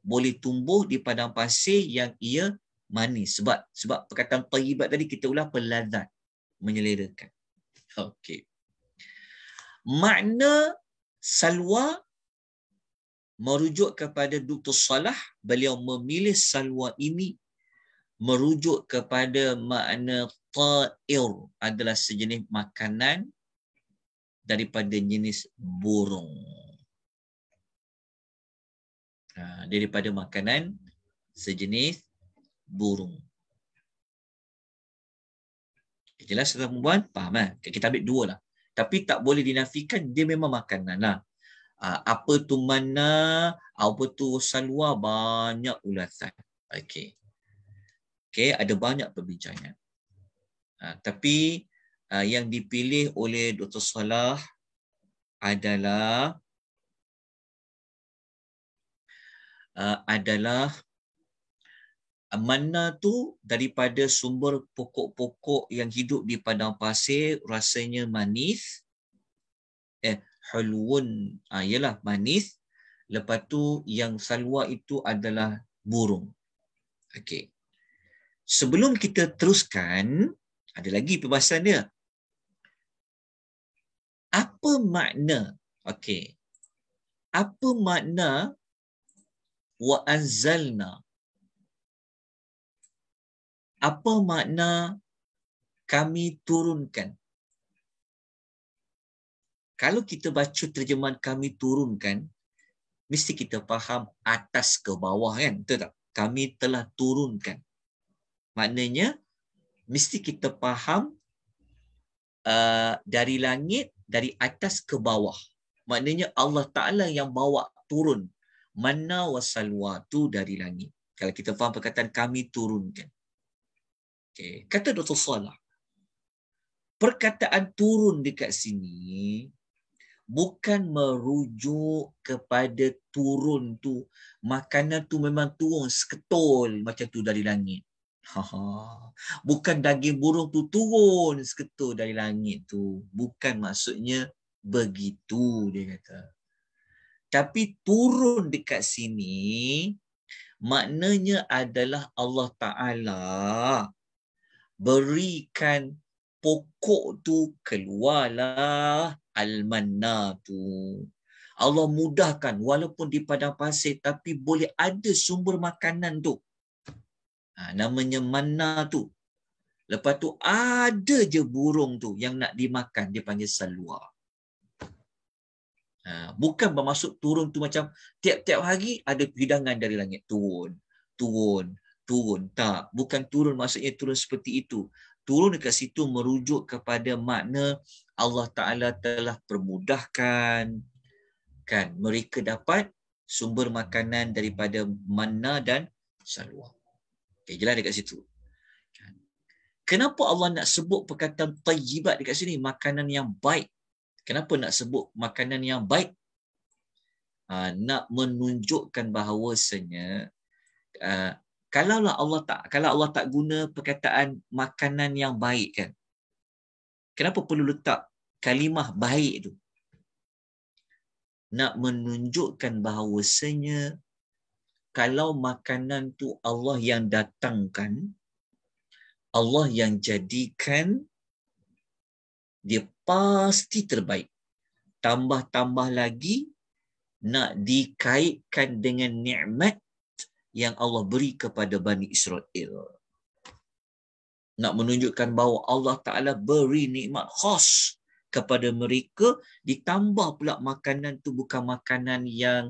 [SPEAKER 1] boleh tumbuh di padang pasir yang ia manis sebab sebab perkataan peribat tadi kita ulang pelazat menyelerakan okey makna salwa merujuk kepada Dr. Salah beliau memilih salwa ini merujuk kepada makna ta'ir adalah sejenis makanan daripada jenis burung Ha, daripada makanan sejenis burung. Jelas tuan perempuan? Faham kan? Eh? Kita ambil dua lah. Tapi tak boleh dinafikan dia memang makanan lah. Ha, apa tu mana, apa tu salwa, banyak ulasan. Okay, okay ada banyak perbincangan. Ha, tapi yang dipilih oleh Dr. Salah adalah Uh, adalah mana tu daripada sumber pokok-pokok yang hidup di padang pasir rasanya manis eh hulwun ah yalah manis lepas tu yang salwa itu adalah burung okey sebelum kita teruskan ada lagi perbahasan dia apa makna okey apa makna wa anzalna apa makna kami turunkan kalau kita baca terjemahan kami turunkan mesti kita faham atas ke bawah kan betul tak kami telah turunkan maknanya mesti kita faham uh, dari langit dari atas ke bawah maknanya Allah Taala yang bawa turun mana wasalwa tu dari langit. Kalau kita faham perkataan kami turunkan. Okay. Kata Dr. Salah. Perkataan turun dekat sini bukan merujuk kepada turun tu. Makanan tu memang turun seketul macam tu dari langit. Ha-ha. Bukan daging burung tu turun seketul dari langit tu. Bukan maksudnya begitu dia kata. Tapi turun dekat sini maknanya adalah Allah Ta'ala berikan pokok tu keluarlah al-manna tu. Allah mudahkan walaupun di padang pasir tapi boleh ada sumber makanan tu. Ha, namanya manna tu. Lepas tu ada je burung tu yang nak dimakan dia panggil seluar. Ha, bukan bermaksud turun tu macam tiap-tiap hari ada hidangan dari langit turun, turun, turun. Tak, bukan turun maksudnya turun seperti itu. Turun dekat situ merujuk kepada makna Allah Ta'ala telah permudahkan kan mereka dapat sumber makanan daripada mana dan salwa. Okay, jelas dekat situ. Kan? Kenapa Allah nak sebut perkataan tayyibat dekat sini? Makanan yang baik kenapa nak sebut makanan yang baik? Uh, nak menunjukkan bahawasanya uh, kalaulah Allah tak kalau Allah tak guna perkataan makanan yang baik kan. Kenapa perlu letak kalimah baik tu? Nak menunjukkan bahawasanya kalau makanan tu Allah yang datangkan, Allah yang jadikan dia pasti terbaik. Tambah-tambah lagi nak dikaitkan dengan nikmat yang Allah beri kepada Bani Israel. Nak menunjukkan bahawa Allah Ta'ala beri nikmat khas kepada mereka. Ditambah pula makanan tu bukan makanan yang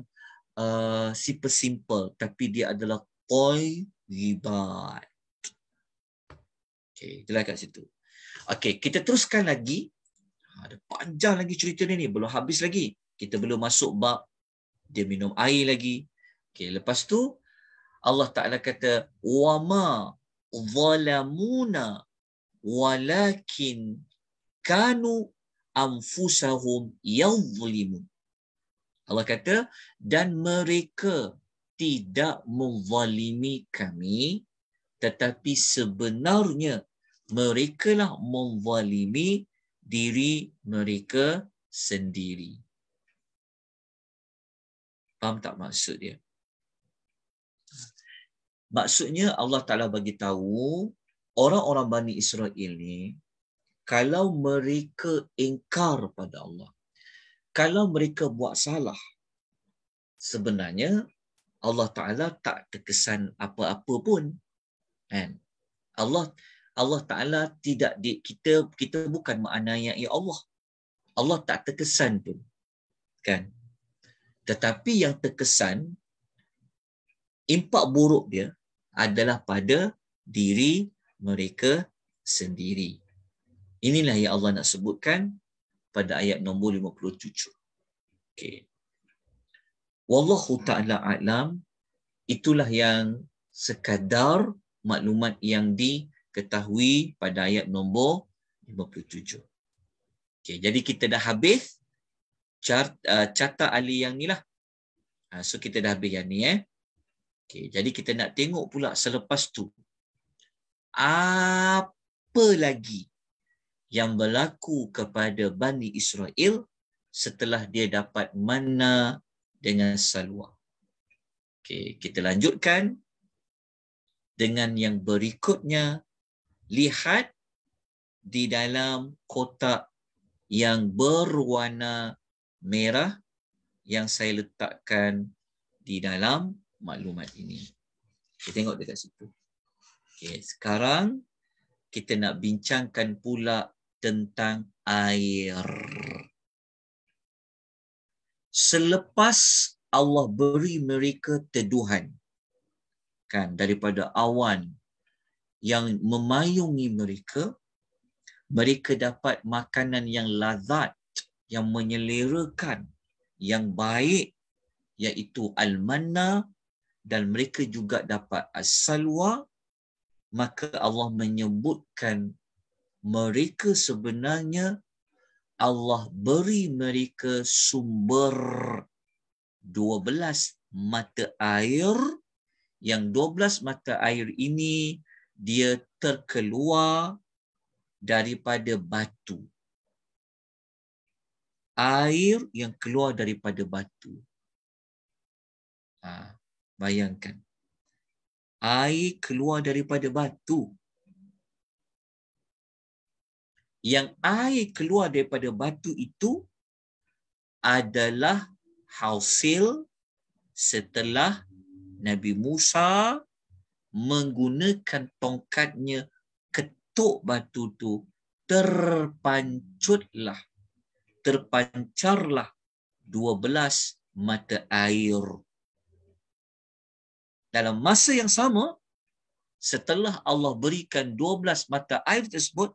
[SPEAKER 1] uh, simple-simple. Tapi dia adalah koi ribat. Okay, itulah kat situ. Okay, kita teruskan lagi ada panjang lagi cerita dia ni belum habis lagi kita belum masuk bab dia minum air lagi okey lepas tu Allah Taala kata wama zalamuna walakin kanu anfusahum yadhlimun Allah kata dan mereka tidak menzalimi kami tetapi sebenarnya merekalah menzalimi diri mereka sendiri. Faham tak maksud dia? Maksudnya Allah Taala bagi tahu orang-orang Bani Israel ni kalau mereka ingkar pada Allah. Kalau mereka buat salah sebenarnya Allah Taala tak terkesan apa-apa pun. Kan? Allah Allah Taala tidak di, kita kita bukan yang menganiaya ya Allah. Allah tak terkesan pun. Kan? Tetapi yang terkesan impak buruk dia adalah pada diri mereka sendiri. Inilah yang Allah nak sebutkan pada ayat nombor 57. Okey. Wallahu taala alam itulah yang sekadar maklumat yang di ketahui pada ayat nombor 57. Okay, jadi kita dah habis cat, uh, carta ahli yang ni lah. Uh, so kita dah habis yang ni eh. Okay, jadi kita nak tengok pula selepas tu. Apa lagi yang berlaku kepada Bani Israel setelah dia dapat mana dengan salwa. Okay, kita lanjutkan dengan yang berikutnya lihat di dalam kotak yang berwarna merah yang saya letakkan di dalam maklumat ini. Kita tengok dekat situ. Okay, sekarang kita nak bincangkan pula tentang air. Selepas Allah beri mereka teduhan kan daripada awan yang memayungi mereka mereka dapat makanan yang lazat yang menyelerakan yang baik iaitu al dan mereka juga dapat as-salwa maka Allah menyebutkan mereka sebenarnya Allah beri mereka sumber 12 mata air yang 12 mata air ini dia terkeluar daripada batu. Air yang keluar daripada batu. Ha, bayangkan. Air keluar daripada batu. Yang air keluar daripada batu itu adalah hasil setelah Nabi Musa menggunakan tongkatnya ketuk batu tu terpancutlah terpancarlah 12 mata air dalam masa yang sama setelah Allah berikan 12 mata air tersebut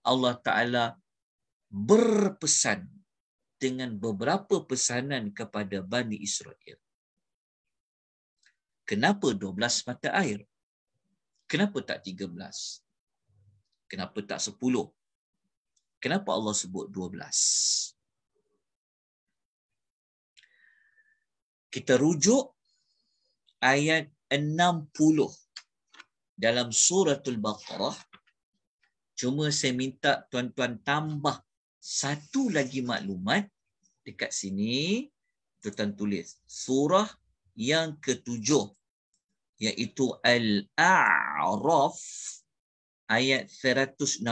[SPEAKER 1] Allah Taala berpesan dengan beberapa pesanan kepada Bani Israel kenapa 12 mata air? Kenapa tak 13? Kenapa tak 10? Kenapa Allah sebut 12? Kita rujuk ayat 60 dalam surah al Baqarah. Cuma saya minta tuan-tuan tambah satu lagi maklumat dekat sini tuan tulis surah yang ketujuh iaitu Al-A'raf ayat 160.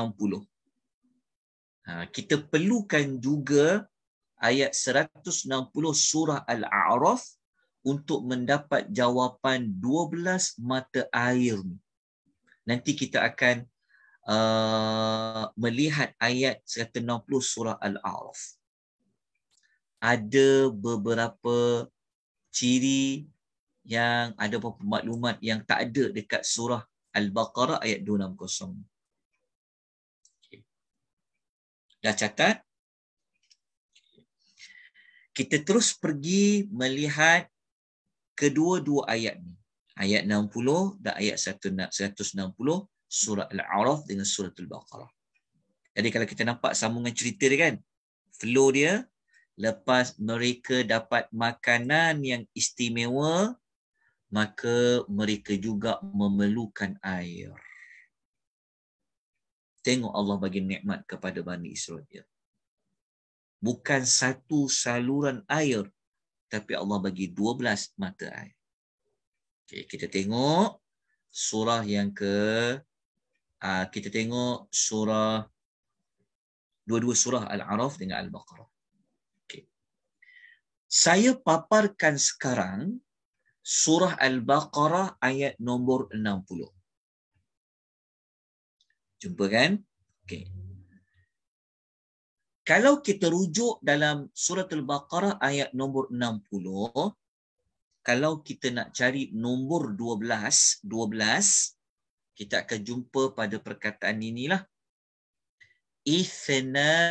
[SPEAKER 1] Ha, kita perlukan juga ayat 160 surah Al-A'raf untuk mendapat jawapan 12 mata air. Nanti kita akan uh, melihat ayat 160 surah Al-A'raf. Ada beberapa ciri yang ada beberapa maklumat yang tak ada dekat surah Al-Baqarah ayat 260. Okay. Dah catat? Kita terus pergi melihat kedua-dua ayat ni. Ayat 60 dan ayat 160 surah Al-A'raf dengan surah Al-Baqarah. Jadi kalau kita nampak sambungan cerita dia kan, flow dia, lepas mereka dapat makanan yang istimewa, maka mereka juga memerlukan air. Tengok Allah bagi nikmat kepada Bani Israel. Bukan satu saluran air, tapi Allah bagi dua belas mata air. Okay, kita tengok surah yang ke uh, kita tengok surah dua-dua surah Al-Araf dengan Al-Baqarah. Okay. Saya paparkan sekarang surah Al-Baqarah ayat nombor 60. Jumpa kan? Okay. Kalau kita rujuk dalam surah Al-Baqarah ayat nombor 60, kalau kita nak cari nombor 12, 12, kita akan jumpa pada perkataan inilah. Ithna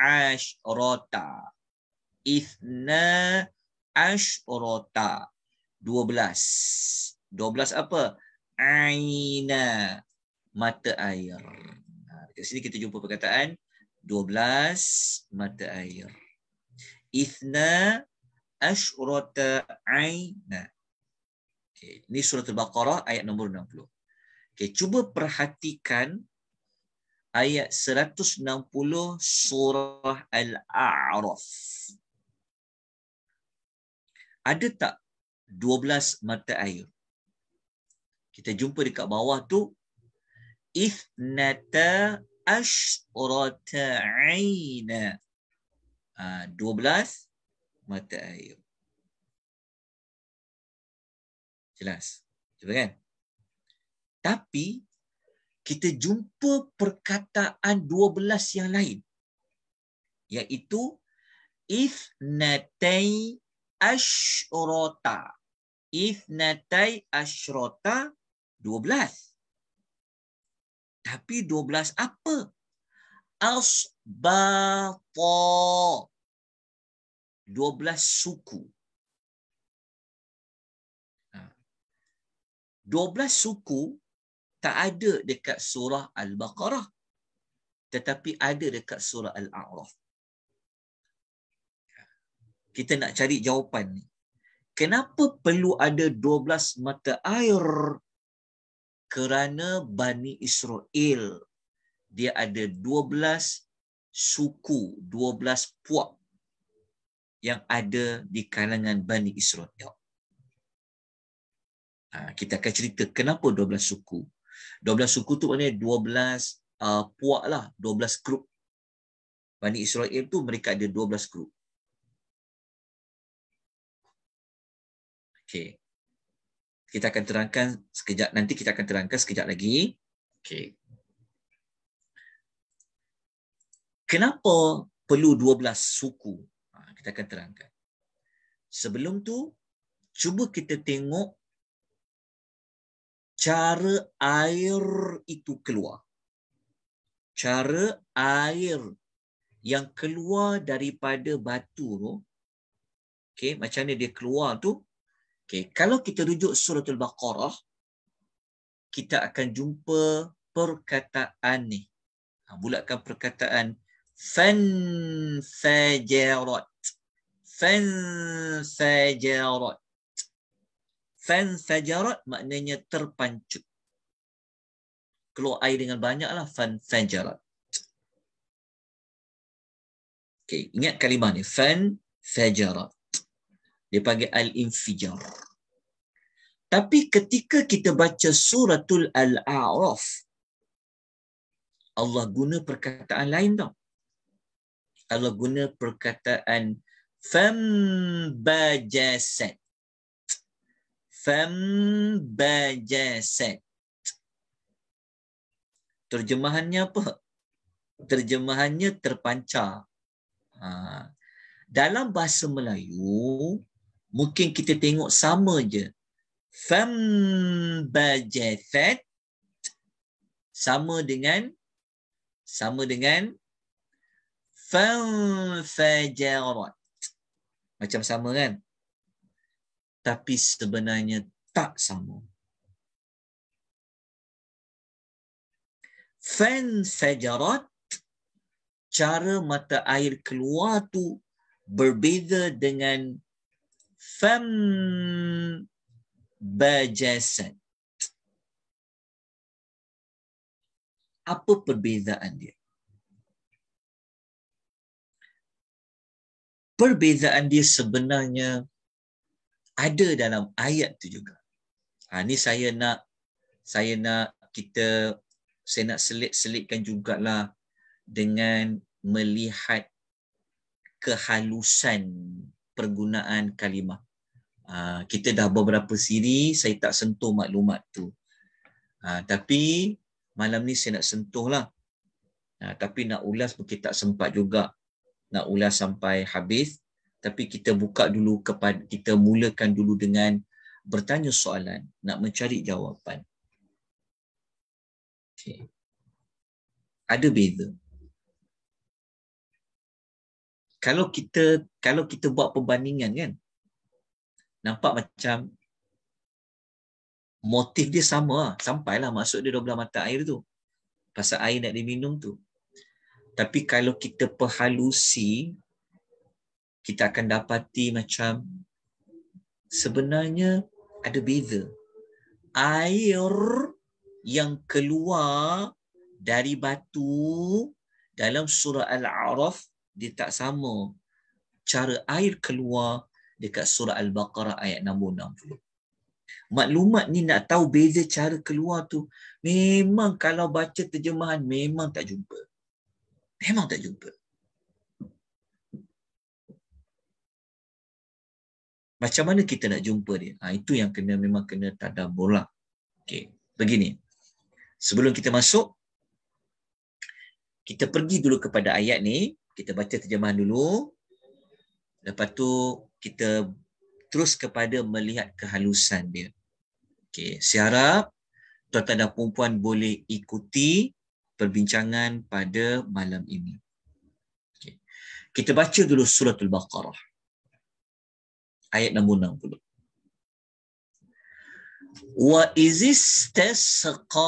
[SPEAKER 1] ashrota. Ithna ashrota. 12. 12 apa? Aina. Mata air. Ha, Di sini kita jumpa perkataan. 12 mata air. Ithna ashrata aina. Okay. Ini surat Al-Baqarah ayat nombor 60. Okay. Cuba perhatikan ayat 160 surah Al-A'raf. Ada tak 12 mata air. Kita jumpa dekat bawah tu ithnata ashrata aina. Ah 12 mata air. Jelas. Cuba kan? Tapi kita jumpa perkataan 12 yang lain. Iaitu ithnatai ashrota. Ithnatai ashrota 12. Tapi 12 apa? Asbata. 12 suku. 12 ha. suku tak ada dekat surah Al-Baqarah. Tetapi ada dekat surah Al-A'raf kita nak cari jawapan ni. Kenapa perlu ada 12 mata air? Kerana Bani Israel dia ada 12 suku, 12 puak yang ada di kalangan Bani Israel. Ha, kita akan cerita kenapa 12 suku. 12 suku tu maknanya 12 uh, puak lah, 12 grup. Bani Israel tu mereka ada 12 grup. Okey. Kita akan terangkan sekejap nanti kita akan terangkan sekejap lagi. Okey. Kenapa perlu 12 suku? Ha, kita akan terangkan. Sebelum tu cuba kita tengok cara air itu keluar. Cara air yang keluar daripada batu tu. Okey, macam ni dia keluar tu? Okay, kalau kita rujuk surah Al-Baqarah, kita akan jumpa perkataan ni. Ha, bulatkan perkataan fanfajarat. Fanfajarat. Fanfajarat maknanya terpancut. Keluar air dengan banyaklah fanfajarat. Okay, ingat kalimah ni. Fansajarat. Dia panggil Al-Infijar. Tapi ketika kita baca suratul Al-A'raf, Allah guna perkataan lain tau. Allah guna perkataan fambajasat. Fambajasat. Terjemahannya apa? Terjemahannya terpancar. Ha. Dalam bahasa Melayu, mungkin kita tengok sama je. Fambajathat sama dengan sama dengan fanfajarat. Macam sama kan? Tapi sebenarnya tak sama. Fan Fanfajarat cara mata air keluar tu berbeza dengan Fam fambajasat. Apa perbezaan dia? Perbezaan dia sebenarnya ada dalam ayat tu juga. Ha, ni saya nak saya nak kita saya nak selit-selitkan jugalah dengan melihat kehalusan Pergunaan kalimah. Uh, kita dah beberapa siri, saya tak sentuh maklumat tu. Uh, tapi malam ni saya nak sentuh lah. Ah, tapi nak ulas mungkin tak sempat juga nak ulas sampai habis. Tapi kita buka dulu kepada, kita mulakan dulu dengan bertanya soalan, nak mencari jawapan. Okay. Ada beza kalau kita kalau kita buat perbandingan kan nampak macam motif dia sama lah. sampailah masuk dia 12 mata air tu pasal air nak diminum tu tapi kalau kita perhalusi kita akan dapati macam sebenarnya ada beza air yang keluar dari batu dalam surah al-a'raf dia tak sama cara air keluar dekat surah Al-Baqarah ayat 660. Maklumat ni nak tahu beza cara keluar tu, memang kalau baca terjemahan, memang tak jumpa. Memang tak jumpa. Macam mana kita nak jumpa dia? Ha, itu yang kena memang kena tanda bola. Okay. Begini. Sebelum kita masuk, kita pergi dulu kepada ayat ni kita baca terjemahan dulu lepas tu kita terus kepada melihat kehalusan dia okey saya harap tuan-tuan dan puan-puan boleh ikuti perbincangan pada malam ini okey kita baca dulu surah al-baqarah ayat nombor 60 Wa izistasqa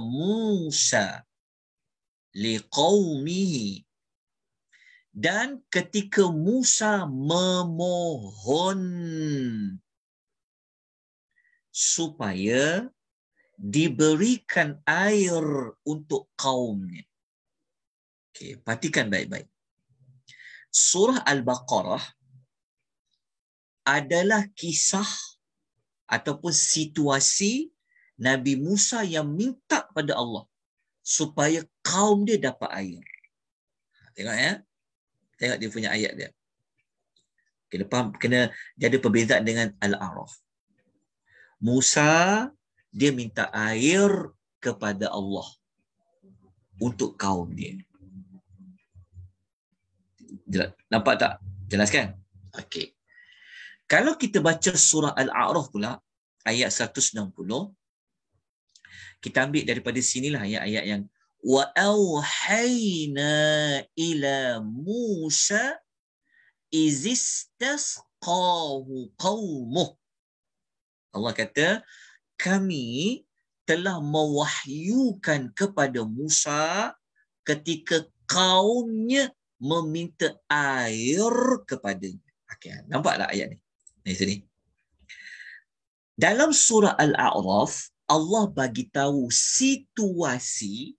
[SPEAKER 1] Musa liqaumihi dan ketika Musa memohon supaya diberikan air untuk kaumnya. Okey, perhatikan baik-baik. Surah Al-Baqarah adalah kisah ataupun situasi Nabi Musa yang minta pada Allah supaya kaum dia dapat air. Tengok ya tengok dia punya ayat dia. Kena faham, kena jadi perbezaan dengan Al-A'raf. Musa dia minta air kepada Allah untuk kaum dia. Nampak tak? Jelas kan? Okey. Kalau kita baca surah Al-A'raf pula ayat 160 kita ambil daripada sinilah ayat-ayat yang وأوحينا إلى موسى إذ استسقاه قومه Allah kata kami telah mewahyukan kepada Musa ketika kaumnya meminta air kepadanya. Okey, nampak tak ayat ni? Di sini. Dalam surah Al-A'raf, Allah bagi tahu situasi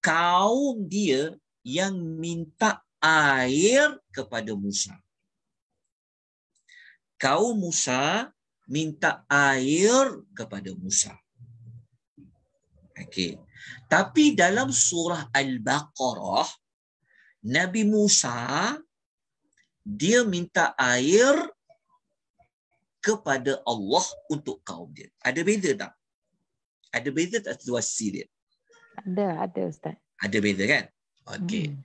[SPEAKER 1] kaum dia yang minta air kepada Musa. Kaum Musa minta air kepada Musa. Okey. Tapi dalam surah Al-Baqarah Nabi Musa dia minta air kepada Allah untuk kaum dia. Ada beza tak? Ada beza tak situasi dia? Ada, ada Ustaz. Ada beza kan? Okey. Hmm.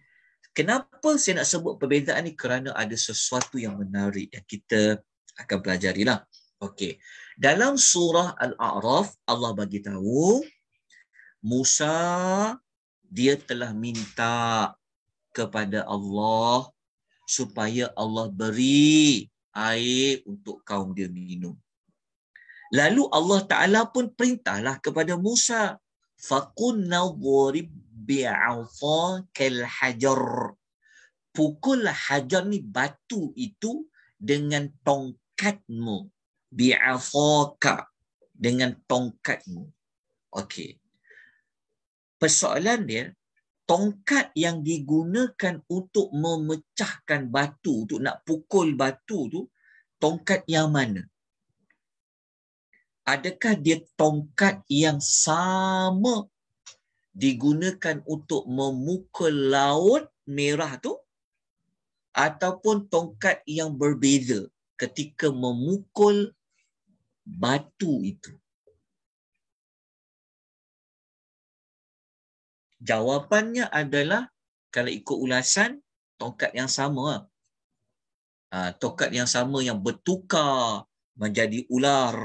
[SPEAKER 1] Kenapa saya nak sebut perbezaan ni? Kerana ada sesuatu yang menarik yang kita akan pelajari lah. Okey. Dalam surah Al-A'raf, Allah bagi tahu Musa dia telah minta kepada Allah supaya Allah beri air untuk kaum dia minum. Lalu Allah Ta'ala pun perintahlah kepada Musa Fakun nadhurib bi'afa kal hajar. Pukul hajar ni batu itu dengan tongkatmu. ka Dengan tongkatmu. Okey. Persoalan dia, tongkat yang digunakan untuk memecahkan batu, untuk nak pukul batu tu, tongkat yang mana? adakah dia tongkat yang sama digunakan untuk memukul laut merah tu ataupun tongkat yang berbeza ketika memukul batu itu jawapannya adalah kalau ikut ulasan tongkat yang sama lah. ah, tongkat yang sama yang bertukar menjadi ular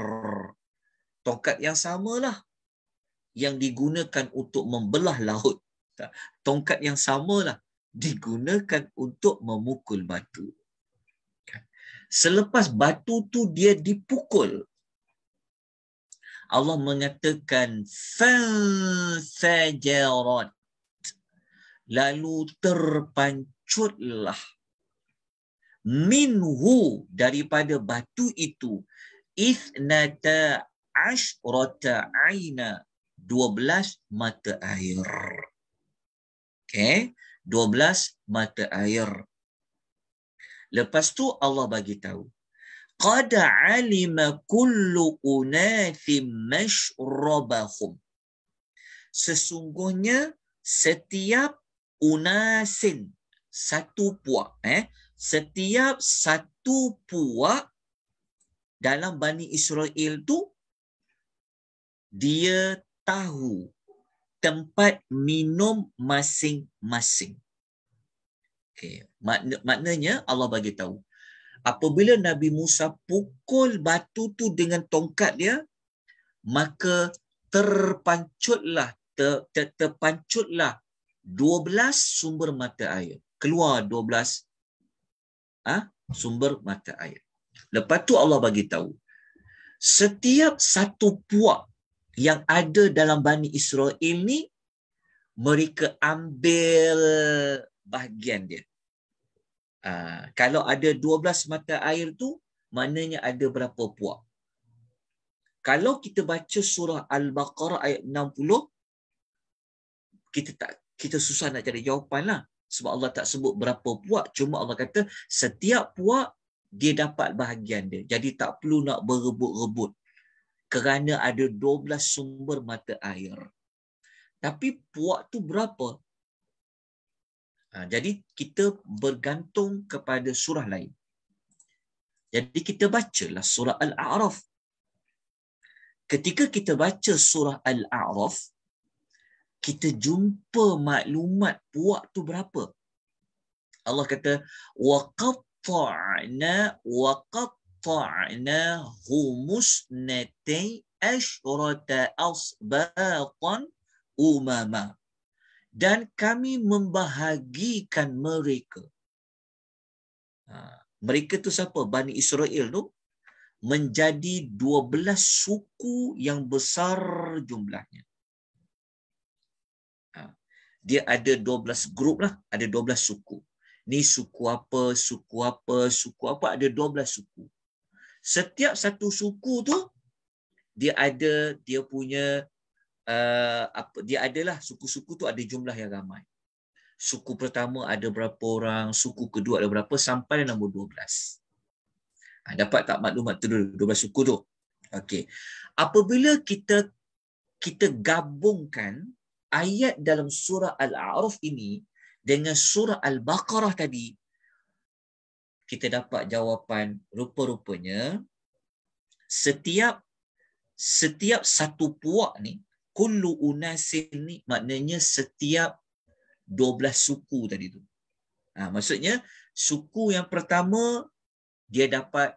[SPEAKER 1] tongkat yang samalah yang digunakan untuk membelah laut. Tongkat yang samalah digunakan untuk memukul batu. Kan? Selepas batu tu dia dipukul, Allah mengatakan fajarat lalu terpancutlah minhu daripada batu itu ithnata ashrata aina 12 mata air. Okey, 12 mata air. Lepas tu Allah bagi tahu. Qad alima kullu unathim mashrabahum. Sesungguhnya setiap unasin satu puak eh setiap satu puak dalam Bani Israel tu dia tahu tempat minum masing-masing. Okay. Makna, maknanya Allah bagi tahu. Apabila Nabi Musa pukul batu tu dengan tongkat dia, maka terpancutlah ter, ter, terpancutlah 12 sumber mata air. Keluar 12 ha? sumber mata air. Lepas tu Allah bagi tahu. Setiap satu puak yang ada dalam Bani Israel ni mereka ambil bahagian dia. Ha, kalau ada 12 mata air tu, maknanya ada berapa puak. Kalau kita baca surah Al-Baqarah ayat 60, kita tak kita susah nak cari jawapan lah. Sebab Allah tak sebut berapa puak. Cuma Allah kata setiap puak dia dapat bahagian dia. Jadi tak perlu nak berebut-rebut kerana ada 12 sumber mata air. Tapi puak tu berapa? Ha, jadi kita bergantung kepada surah lain. Jadi kita bacalah surah Al-A'raf. Ketika kita baca surah Al-A'raf, kita jumpa maklumat puak tu berapa. Allah kata, waqatta'na waqatta'na قَطَعْنَا هُمُسْنَتَيْ أَشْرَةَ أَصْبَاطًا أُمَمًا dan kami membahagikan mereka. Ha, mereka tu siapa? Bani Israel tu menjadi dua belas suku yang besar jumlahnya. Ha, dia ada dua belas grup lah, ada dua belas suku. Ni suku apa, suku apa, suku apa, ada dua belas suku setiap satu suku tu dia ada dia punya uh, apa dia adalah suku-suku tu ada jumlah yang ramai. Suku pertama ada berapa orang, suku kedua ada berapa sampai nombor 12. Ha, dapat tak maklumat tu 12 suku tu? Okey. Apabila kita kita gabungkan ayat dalam surah Al-A'raf ini dengan surah Al-Baqarah tadi, kita dapat jawapan rupa-rupanya setiap setiap satu puak ni kullu unasin ni maknanya setiap 12 suku tadi tu. Ha, maksudnya suku yang pertama dia dapat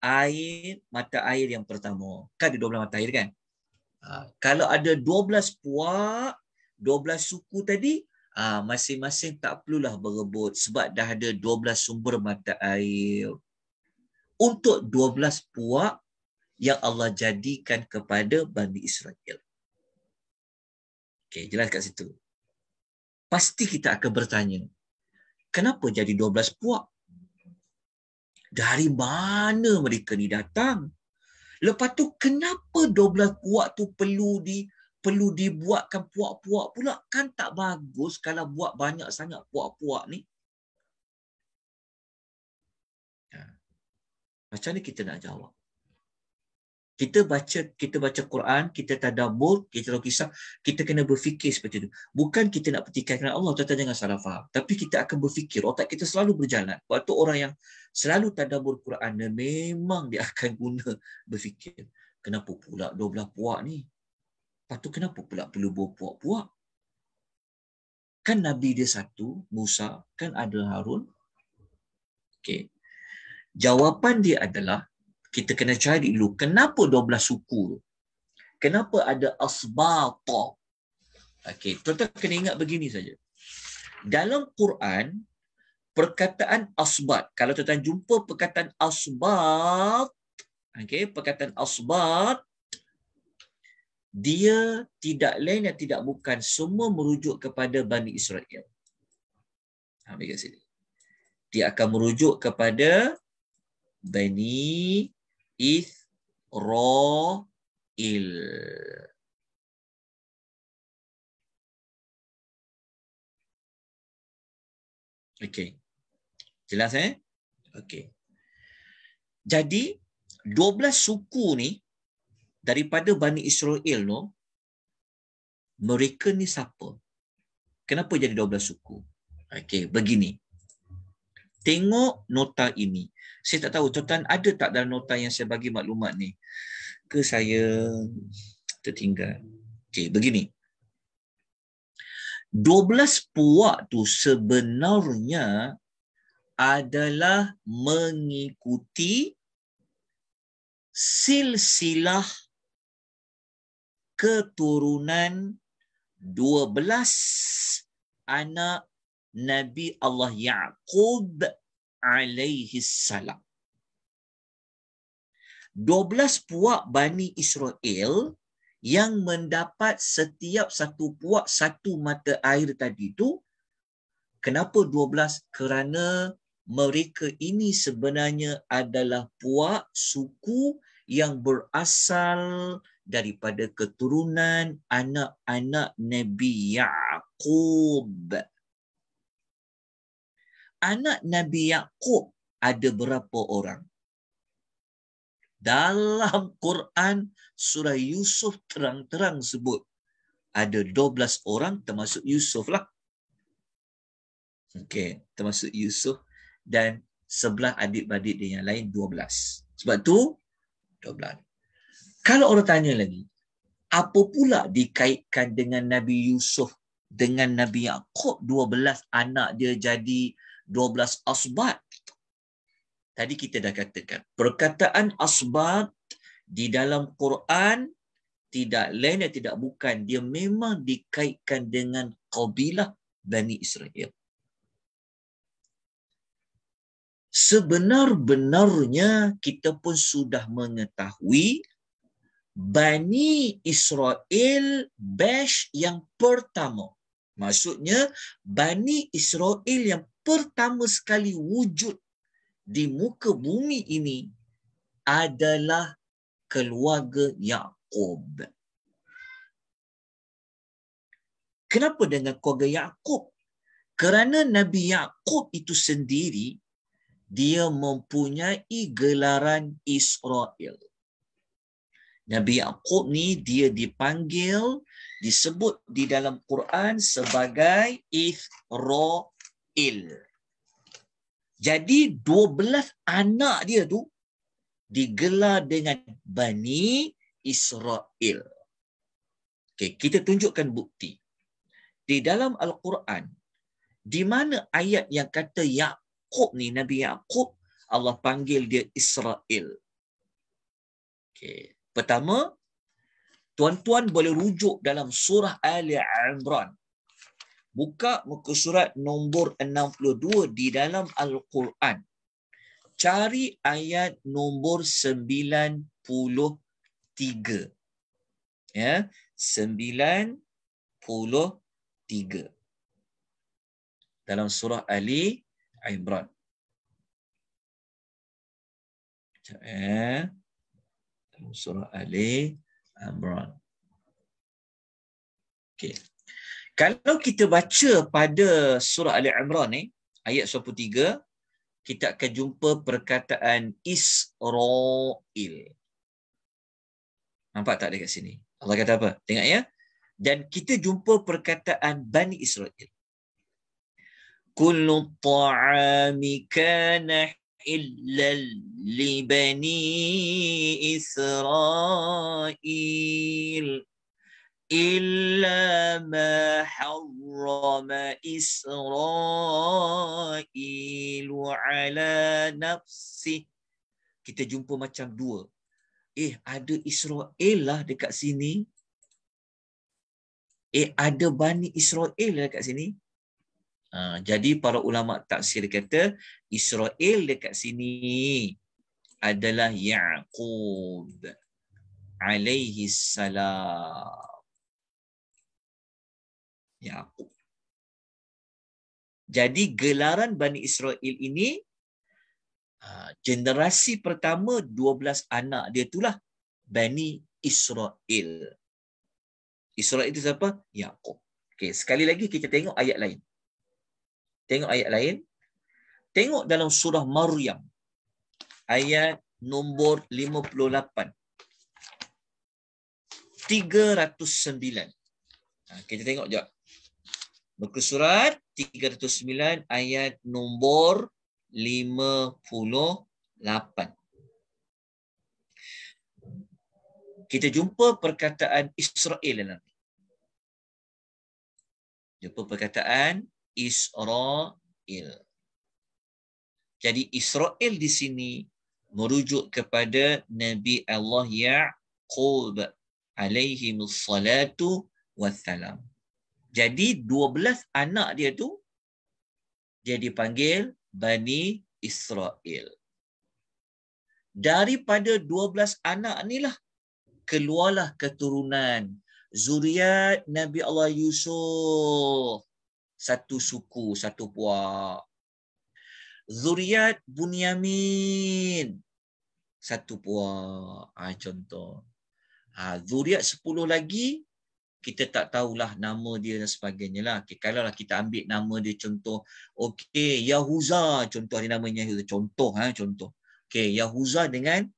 [SPEAKER 1] air mata air yang pertama. Kan ada 12 mata air kan? Ha, kalau ada 12 puak, 12 suku tadi uh, masing-masing tak perlulah berebut sebab dah ada 12 sumber mata air untuk 12 puak yang Allah jadikan kepada Bani Israel. Okay, jelas kat situ. Pasti kita akan bertanya, kenapa jadi 12 puak? Dari mana mereka ni datang? Lepas tu kenapa 12 puak tu perlu di perlu dibuatkan puak-puak pula kan tak bagus kalau buat banyak sangat puak-puak ni ha. macam ni kita nak jawab kita baca kita baca Quran kita tadabur kita tahu kisah kita kena berfikir seperti itu bukan kita nak petikaikan Allah tuan-tuan jangan salah faham tapi kita akan berfikir otak kita selalu berjalan waktu orang yang selalu tadabur Quran memang dia akan guna berfikir kenapa pula 12 puak ni Lepas tu kenapa pula perlu berpuak-puak? Kan Nabi dia satu, Musa, kan ada Harun. Okay. Jawapan dia adalah, kita kena cari dulu, kenapa 12 suku tu? Kenapa ada asbata? Okay, tuan-tuan kena ingat begini saja. Dalam Quran, perkataan asbat, kalau tuan-tuan jumpa perkataan asbat, okay, perkataan asbat, dia tidak lain dan tidak bukan semua merujuk kepada Bani Israel. Ha, ambil kat sini. Dia akan merujuk kepada Bani Israel. Okey. Jelas eh? Okey. Jadi 12 suku ni daripada Bani Israel no mereka ni siapa kenapa jadi 12 suku okey begini tengok nota ini saya tak tahu tuan ada tak dalam nota yang saya bagi maklumat ni ke saya tertinggal okey begini 12 puak tu sebenarnya adalah mengikuti silsilah keturunan 12 anak Nabi Allah Yaqub alaihi salam. 12 puak Bani Israel yang mendapat setiap satu puak satu mata air tadi tu kenapa 12 kerana mereka ini sebenarnya adalah puak suku yang berasal daripada keturunan anak-anak Nabi Yaqub. Anak Nabi Yaqub ada berapa orang? Dalam Quran surah Yusuf terang-terang sebut ada 12 orang termasuk Yusuf lah. Okey, termasuk Yusuf dan sebelah adik-adik dia yang lain 12. Sebab tu 12. Kalau orang tanya lagi, apa pula dikaitkan dengan Nabi Yusuf dengan Nabi Yaakob 12 anak dia jadi 12 asbat? Tadi kita dah katakan, perkataan asbat di dalam Quran tidak lain dan tidak bukan. Dia memang dikaitkan dengan kabilah Bani Israel. Sebenar-benarnya kita pun sudah mengetahui Bani Israel Bash yang pertama. Maksudnya, Bani Israel yang pertama sekali wujud di muka bumi ini adalah keluarga Yaqub. Kenapa dengan keluarga Yaqub? Kerana Nabi Yaqub itu sendiri dia mempunyai gelaran Israel. Nabi Yaqub ni dia dipanggil disebut di dalam Quran sebagai Israel. Jadi 12 anak dia tu digelar dengan Bani Israel. Okay, kita tunjukkan bukti. Di dalam Al-Quran, di mana ayat yang kata Yaqub ni, Nabi Yaqub, Allah panggil dia Israel. Okay. Pertama, tuan-tuan boleh rujuk dalam surah Ali Imran. Buka muka surat nombor 62 di dalam Al-Quran. Cari ayat nombor 93. Ya, 93. Dalam surah Ali Imran. Sekejap, eh surah Ali Imran. Okey. Kalau kita baca pada surah Ali Imran ni ayat 23 kita akan jumpa perkataan Israel. Nampak tak dekat sini? Allah kata apa? Tengok ya. Dan kita jumpa perkataan Bani Israel. Kullu ta'ami إلا لبني إسرائيل إلا ما حرم إسرائيل على نفسه kita jumpa macam dua. Eh, ada Israel lah dekat sini. Eh, ada Bani Israel lah dekat sini. Ha, jadi para ulama tafsir kata Israel dekat sini adalah Yaqub alaihi salam. Yaqub. Jadi gelaran Bani Israel ini ha, generasi pertama 12 anak dia itulah Bani Israel. Israel itu siapa? Yaqub. Okey, sekali lagi kita tengok ayat lain. Tengok ayat lain. Tengok dalam surah Maryam. Ayat nombor 58. 309. Ha, kita tengok sekejap. Muka surat 309 ayat nombor 58. Kita jumpa perkataan Israel Jumpa perkataan Israel. Jadi Israel di sini merujuk kepada Nabi Allah Ya'qub alaihi salatu wassalam. Jadi 12 anak dia tu dia dipanggil Bani Israel. Daripada 12 anak ni lah keluarlah keturunan zuriat Nabi Allah Yusuf satu suku, satu puak. Zuriat Bunyamin, satu puak. Ha, contoh. Ha, zuriat sepuluh lagi, kita tak tahulah nama dia dan sebagainya lah. Okay, kalau lah kita ambil nama dia contoh, okey, Yahuza contoh dia namanya Yahuza. Contoh, ha, contoh. Okey, Yahuza dengan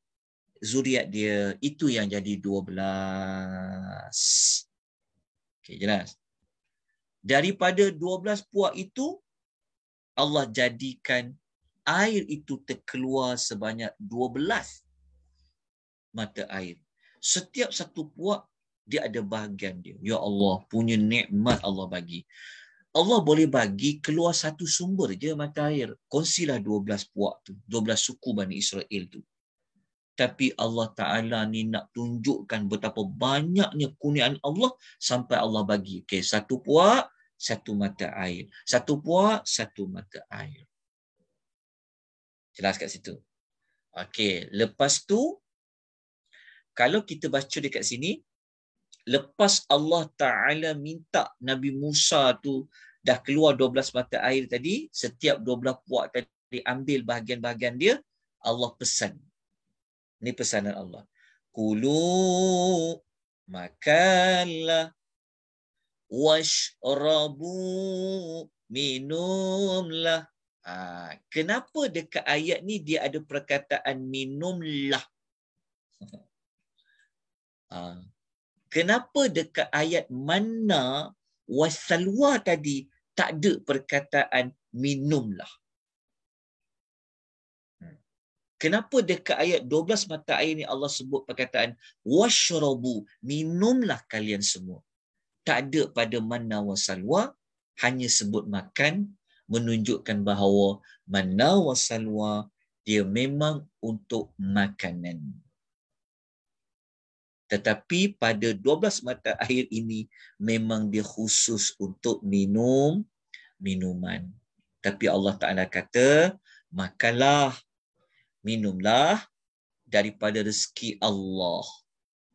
[SPEAKER 1] zuriat dia itu yang jadi dua belas. Okey, jelas daripada 12 puak itu Allah jadikan air itu terkeluar sebanyak 12 mata air setiap satu puak dia ada bahagian dia ya Allah punya nikmat Allah bagi Allah boleh bagi keluar satu sumber je mata air. Kongsilah 12 puak tu. 12 suku Bani Israel tu tapi Allah Ta'ala ni nak tunjukkan betapa banyaknya kuniaan Allah sampai Allah bagi. Okay, satu puak, satu mata air. Satu puak, satu mata air. Jelas kat situ. Okay, lepas tu, kalau kita baca dekat sini, lepas Allah Ta'ala minta Nabi Musa tu dah keluar 12 mata air tadi, setiap 12 puak tadi ambil bahagian-bahagian dia, Allah pesan ini pesanan Allah. Kulu makanlah washrabu minumlah. Ha, kenapa dekat ayat ni dia ada perkataan minumlah? Ha, kenapa dekat ayat mana wasalwa tadi tak ada perkataan minumlah? Kenapa dekat ayat 12 mata air ni Allah sebut perkataan washrabu minumlah kalian semua. Tak ada pada manna wa salwa hanya sebut makan menunjukkan bahawa manna wa salwa dia memang untuk makanan. Tetapi pada 12 mata air ini memang dia khusus untuk minum minuman. Tapi Allah Ta'ala kata, makanlah minumlah daripada rezeki Allah.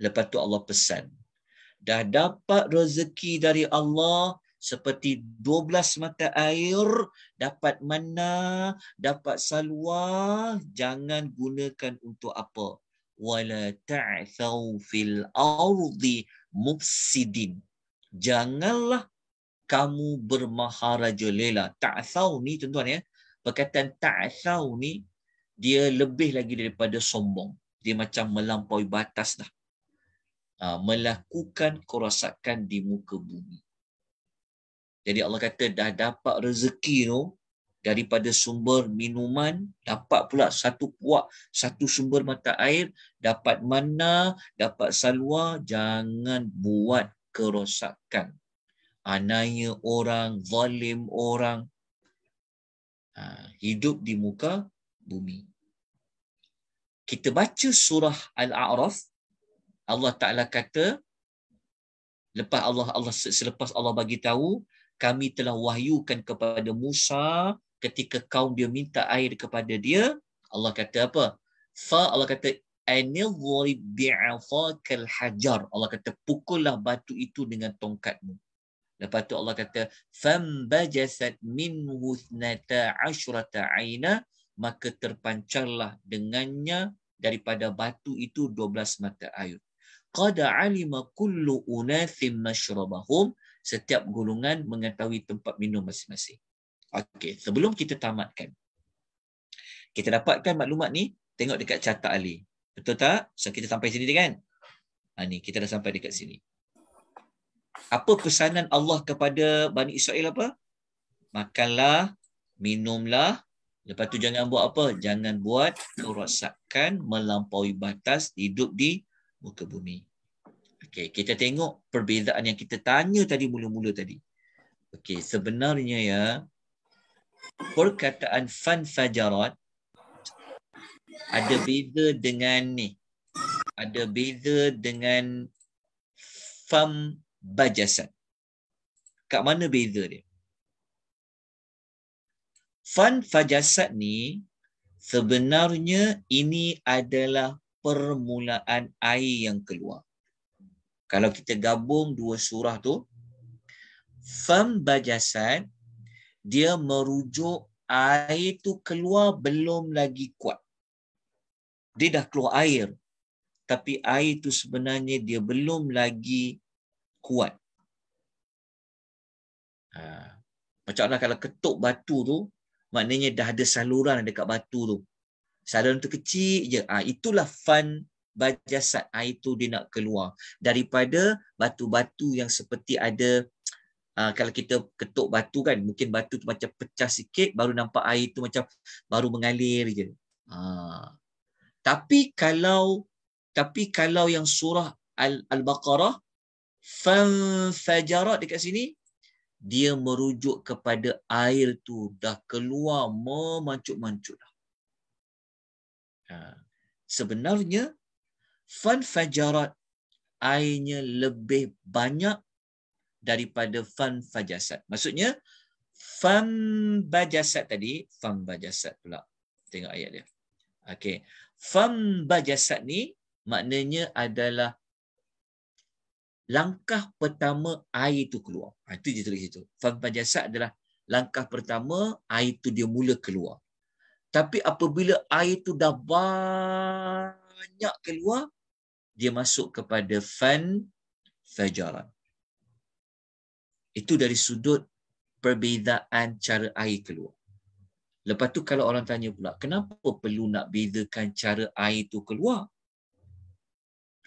[SPEAKER 1] Lepas tu Allah pesan. Dah dapat rezeki dari Allah seperti 12 mata air, dapat mana, dapat saluah, jangan gunakan untuk apa. Wala ta'thau fil ardi mufsidin. Janganlah kamu bermaharaja lela. Ta'thau ni tuan-tuan ya. Perkataan ta'thau ni dia lebih lagi daripada sombong. Dia macam melampaui batas lah. melakukan kerosakan di muka bumi. Jadi Allah kata dah dapat rezeki tu daripada sumber minuman, dapat pula satu puak, satu sumber mata air, dapat mana, dapat salwa, jangan buat kerosakan. Anaya orang, zalim orang. Ha, hidup di muka bumi. Kita baca surah Al-A'raf, Allah Taala kata lepas Allah Allah selepas Allah bagi tahu kami telah wahyukan kepada Musa ketika kaum dia minta air kepada dia, Allah kata apa? Fa Allah kata anil bi'afakal hajar. Allah kata pukullah batu itu dengan tongkatmu. Lepas tu Allah kata fambajasat minhu 12 aina maka terpancarlah dengannya daripada batu itu 12 mata air. Qada alima kullu unathim mashrabahum setiap golongan mengetahui tempat minum masing-masing. Okey, sebelum kita tamatkan. Kita dapatkan maklumat ni tengok dekat catat Ali. Betul tak? So kita sampai sini kan? Ha ni, kita dah sampai dekat sini. Apa pesanan Allah kepada Bani Israel apa? Makanlah, minumlah, Lepas tu jangan buat apa? Jangan buat kerosakan melampaui batas hidup di muka bumi. Okey, kita tengok perbezaan yang kita tanya tadi mula-mula tadi. Okey, sebenarnya ya perkataan fan fajarat ada beza dengan ni. Ada beza dengan fam bajasan. Kat mana beza dia? Fan fajasat ni sebenarnya ini adalah permulaan air yang keluar. Kalau kita gabung dua surah tu, fan fajasat dia merujuk air tu keluar belum lagi kuat. Dia dah keluar air. Tapi air tu sebenarnya dia belum lagi kuat. Ha. Macam mana kalau ketuk batu tu, maknanya dah ada saluran dekat batu tu. Saluran tu kecil je. Ha, itulah fun bajasat. air itu dia nak keluar. Daripada batu-batu yang seperti ada, ha, kalau kita ketuk batu kan, mungkin batu tu macam pecah sikit, baru nampak air tu macam baru mengalir je. Ha. Tapi kalau tapi kalau yang surah Al- Al-Baqarah, fanfajarat dekat sini, dia merujuk kepada air tu dah keluar memancut-mancut dah. Ha. Sebenarnya fan fajarat airnya lebih banyak daripada fan fajasat. Maksudnya fan bajasat tadi, fan bajasat pula. Tengok ayat dia. Okey. Fan bajasat ni maknanya adalah langkah pertama air itu keluar. Ha, itu dia tulis itu. Fan jasad adalah langkah pertama air itu dia mula keluar. Tapi apabila air itu dah banyak keluar, dia masuk kepada fan fajaran. Itu dari sudut perbezaan cara air keluar. Lepas tu kalau orang tanya pula, kenapa perlu nak bezakan cara air itu keluar?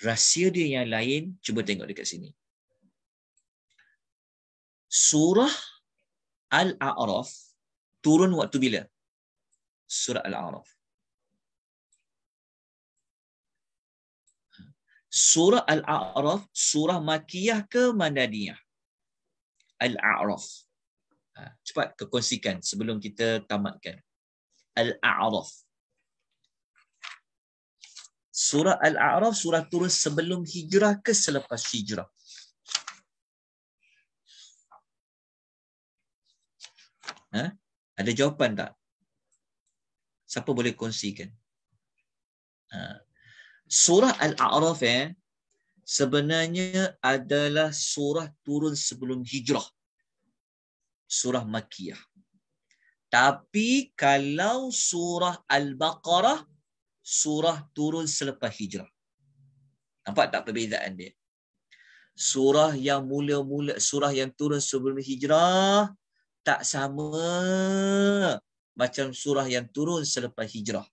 [SPEAKER 1] rahsia dia yang lain cuba tengok dekat sini surah al-a'raf turun waktu bila surah al-a'raf surah al-a'raf surah makiyah ke madaniyah al-a'raf ha, cepat kekongsikan sebelum kita tamatkan al-a'raf surah Al-A'raf surah turun sebelum hijrah ke selepas hijrah? Ha? Ada jawapan tak? Siapa boleh kongsikan? Ha. Surah Al-A'raf eh, sebenarnya adalah surah turun sebelum hijrah. Surah Makiyah. Tapi kalau surah Al-Baqarah surah turun selepas hijrah. Nampak tak perbezaan dia? Surah yang mula-mula, surah yang turun sebelum hijrah tak sama macam surah yang turun selepas hijrah.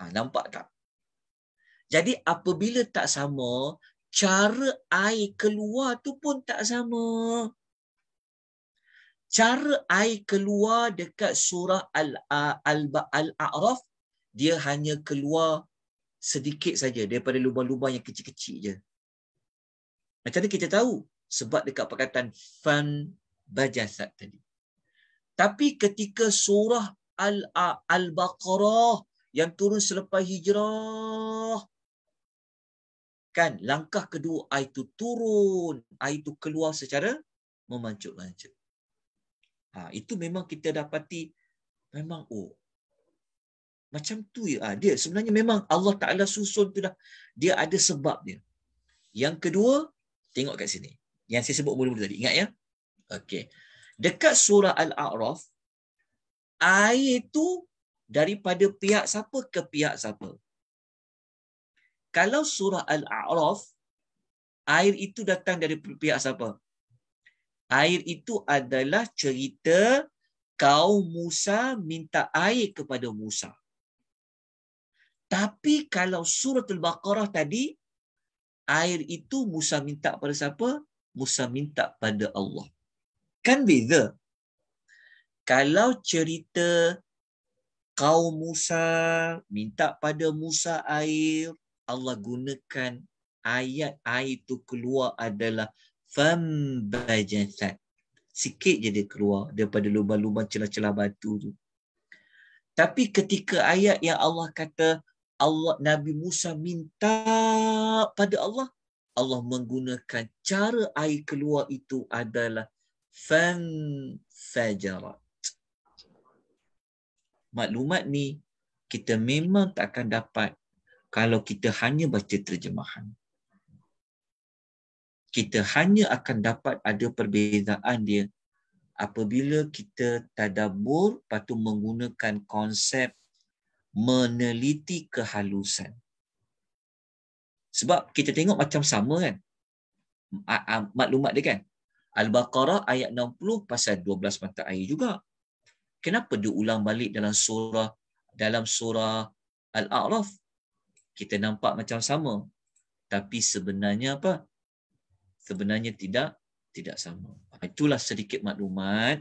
[SPEAKER 1] Ha, nampak tak? Jadi apabila tak sama, cara air keluar tu pun tak sama. Cara air keluar dekat surah Al-A'raf dia hanya keluar sedikit saja daripada lubang-lubang yang kecil-kecil je. Macam mana kita tahu? Sebab dekat perkataan fan bajasat tadi. Tapi ketika surah Al-Baqarah yang turun selepas hijrah, kan langkah kedua ayat itu turun, ayat itu keluar secara memancut-mancut. Ha, itu memang kita dapati memang oh macam tu ya. Ah, dia sebenarnya memang Allah Ta'ala susun tu dah. Dia ada sebabnya. Yang kedua, tengok kat sini. Yang saya sebut mula-mula tadi. Ingat ya. Okey. Dekat surah Al-A'raf, air itu daripada pihak siapa ke pihak siapa. Kalau surah Al-A'raf, air itu datang dari pihak siapa? Air itu adalah cerita kaum Musa minta air kepada Musa. Tapi kalau surah Al-Baqarah tadi, air itu Musa minta pada siapa? Musa minta pada Allah. Kan beza. Kalau cerita kau Musa minta pada Musa air, Allah gunakan ayat air itu keluar adalah fambajasat. Sikit je dia keluar daripada lubang-lubang celah-celah batu tu. Tapi ketika ayat yang Allah kata Allah Nabi Musa minta pada Allah Allah menggunakan cara air keluar itu adalah fan fajarat maklumat ni kita memang tak akan dapat kalau kita hanya baca terjemahan kita hanya akan dapat ada perbezaan dia apabila kita tadabbur patut menggunakan konsep meneliti kehalusan. Sebab kita tengok macam sama kan. Maklumat dia kan. Al-Baqarah ayat 60 pasal 12 mata air juga. Kenapa dia ulang balik dalam surah dalam surah Al-A'raf? Kita nampak macam sama. Tapi sebenarnya apa? Sebenarnya tidak tidak sama. Ha, itulah sedikit maklumat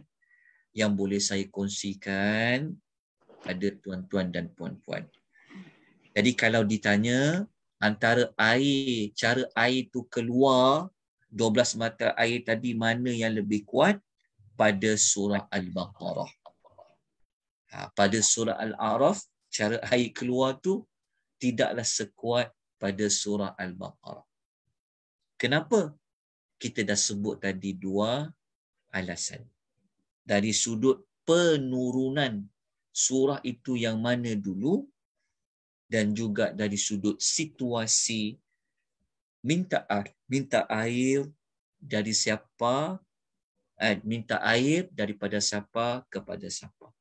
[SPEAKER 1] yang boleh saya kongsikan kepada tuan-tuan dan puan-puan. Jadi kalau ditanya antara air, cara air itu keluar, 12 mata air tadi mana yang lebih kuat? Pada surah Al-Baqarah. Ha, pada surah Al-A'raf, cara air keluar tu tidaklah sekuat pada surah Al-Baqarah. Kenapa? Kita dah sebut tadi dua alasan. Dari sudut penurunan surah itu yang mana dulu dan juga dari sudut situasi minta air, minta air dari siapa eh, minta air daripada siapa kepada siapa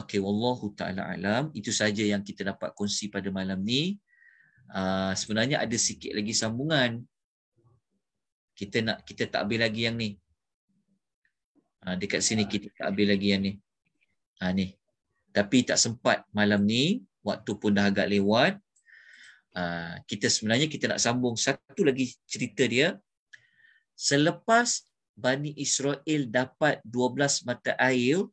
[SPEAKER 1] okey wallahu taala alam itu saja yang kita dapat kongsi pada malam ni uh, sebenarnya ada sikit lagi sambungan kita nak kita tak ambil lagi yang ni uh, dekat sini kita tak ambil lagi yang ni ha, ni. Tapi tak sempat malam ni, waktu pun dah agak lewat. Ha, kita sebenarnya kita nak sambung satu lagi cerita dia. Selepas Bani Israel dapat 12 mata air,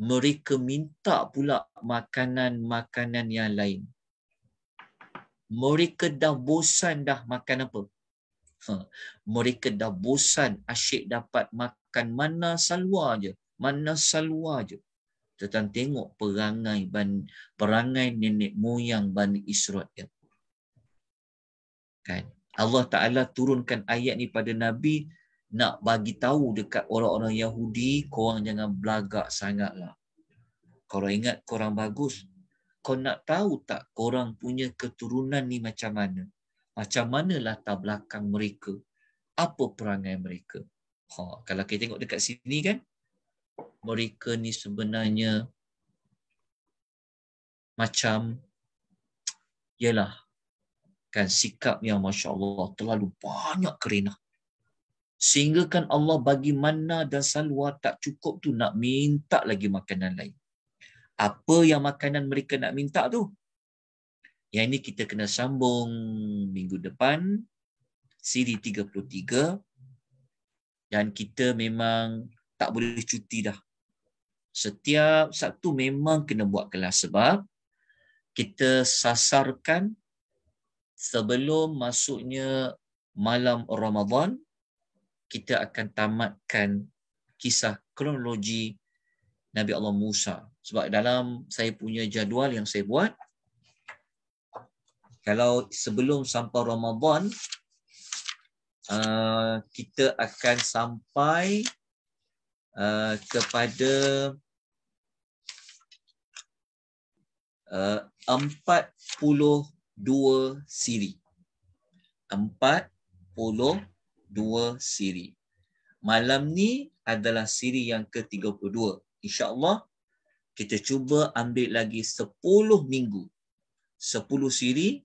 [SPEAKER 1] mereka minta pula makanan-makanan yang lain. Mereka dah bosan dah makan apa? Ha, mereka dah bosan asyik dapat makan mana saluar je mana salwa je tentang tengok perangai ban perangai nenek moyang Bani Israel. Kan? Allah Taala turunkan ayat ni pada Nabi nak bagi tahu dekat orang-orang Yahudi, korang jangan belagak sangatlah. Korang ingat korang bagus. Kau nak tahu tak korang punya keturunan ni macam mana? Macam mana latar belakang mereka? Apa perangai mereka? Ha, kalau kita tengok dekat sini kan, mereka ni sebenarnya macam ialah kan sikap yang masya Allah terlalu banyak kerenah sehingga kan Allah bagi mana dan salwa tak cukup tu nak minta lagi makanan lain apa yang makanan mereka nak minta tu yang ini kita kena sambung minggu depan siri 33 dan kita memang tak boleh cuti dah. Setiap Sabtu memang kena buat kelas sebab kita sasarkan sebelum masuknya malam Ramadan kita akan tamatkan kisah kronologi Nabi Allah Musa. Sebab dalam saya punya jadual yang saya buat kalau sebelum sampai Ramadan uh, kita akan sampai uh, kepada uh, puluh dua siri. empat puluh dua siri. Malam ni adalah siri yang ke-32. InsyaAllah kita cuba ambil lagi sepuluh minggu. sepuluh siri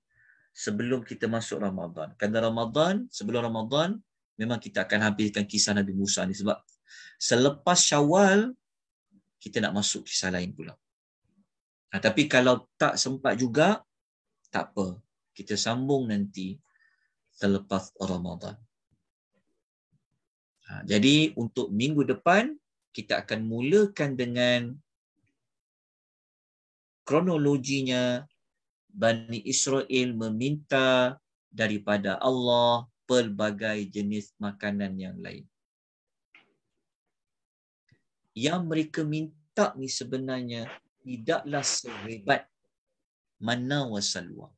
[SPEAKER 1] sebelum kita masuk Ramadan. Kerana Ramadan, sebelum Ramadan, memang kita akan habiskan kisah Nabi Musa ni sebab Selepas syawal, kita nak masuk kisah lain pula. Nah, ha, tapi kalau tak sempat juga, tak apa. Kita sambung nanti selepas Ramadan. Ha, jadi untuk minggu depan, kita akan mulakan dengan kronologinya Bani Israel meminta daripada Allah pelbagai jenis makanan yang lain yang mereka minta ni sebenarnya tidaklah sehebat mana wasalwa.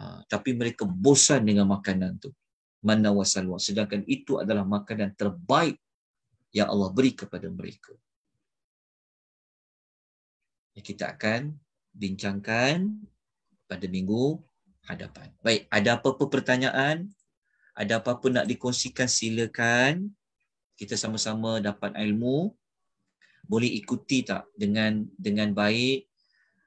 [SPEAKER 1] Ha, tapi mereka bosan dengan makanan tu. Mana wasalwa. Sedangkan itu adalah makanan terbaik yang Allah beri kepada mereka. Kita akan bincangkan pada minggu hadapan. Baik, ada apa-apa pertanyaan? Ada apa-apa nak dikongsikan silakan kita sama-sama dapat ilmu boleh ikuti tak dengan dengan baik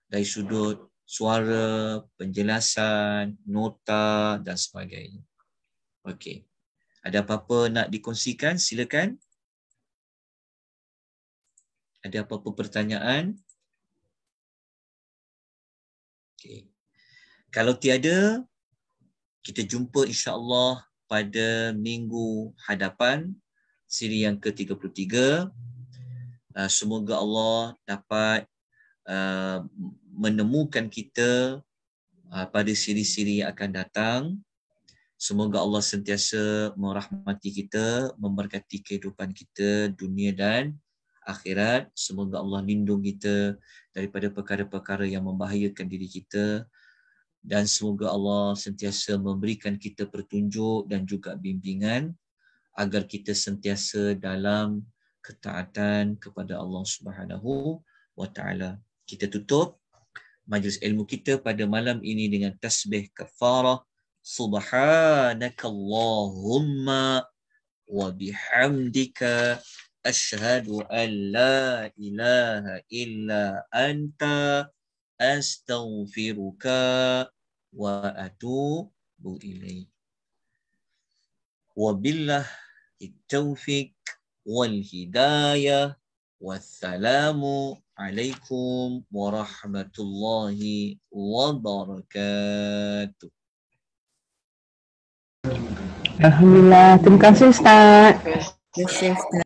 [SPEAKER 1] dari sudut suara, penjelasan, nota dan sebagainya. Okey. Ada apa-apa nak dikongsikan? Silakan. Ada apa-apa pertanyaan? Okey. Kalau tiada, kita jumpa insya-Allah pada minggu hadapan siri yang ke-33. Ah, semoga Allah dapat ah, menemukan kita ah, pada siri-siri yang akan datang. Semoga Allah sentiasa merahmati kita, memberkati kehidupan kita dunia dan akhirat. Semoga Allah lindung kita daripada perkara-perkara yang membahayakan diri kita dan semoga Allah sentiasa memberikan kita petunjuk dan juga bimbingan agar kita sentiasa dalam ketaatan kepada Allah Subhanahu wa taala. Kita tutup majlis ilmu kita pada malam ini dengan tasbih kafarah subhanakallahumma wa bihamdika ashhadu an la ilaha illa anta astaghfiruka wa atubu ilaik. Wabillah التوفيق والهداية والسلام عليكم ورحمة الله وبركاته Alhamdulillah, terima kasih Ustaz. Terima kasih Ustaz.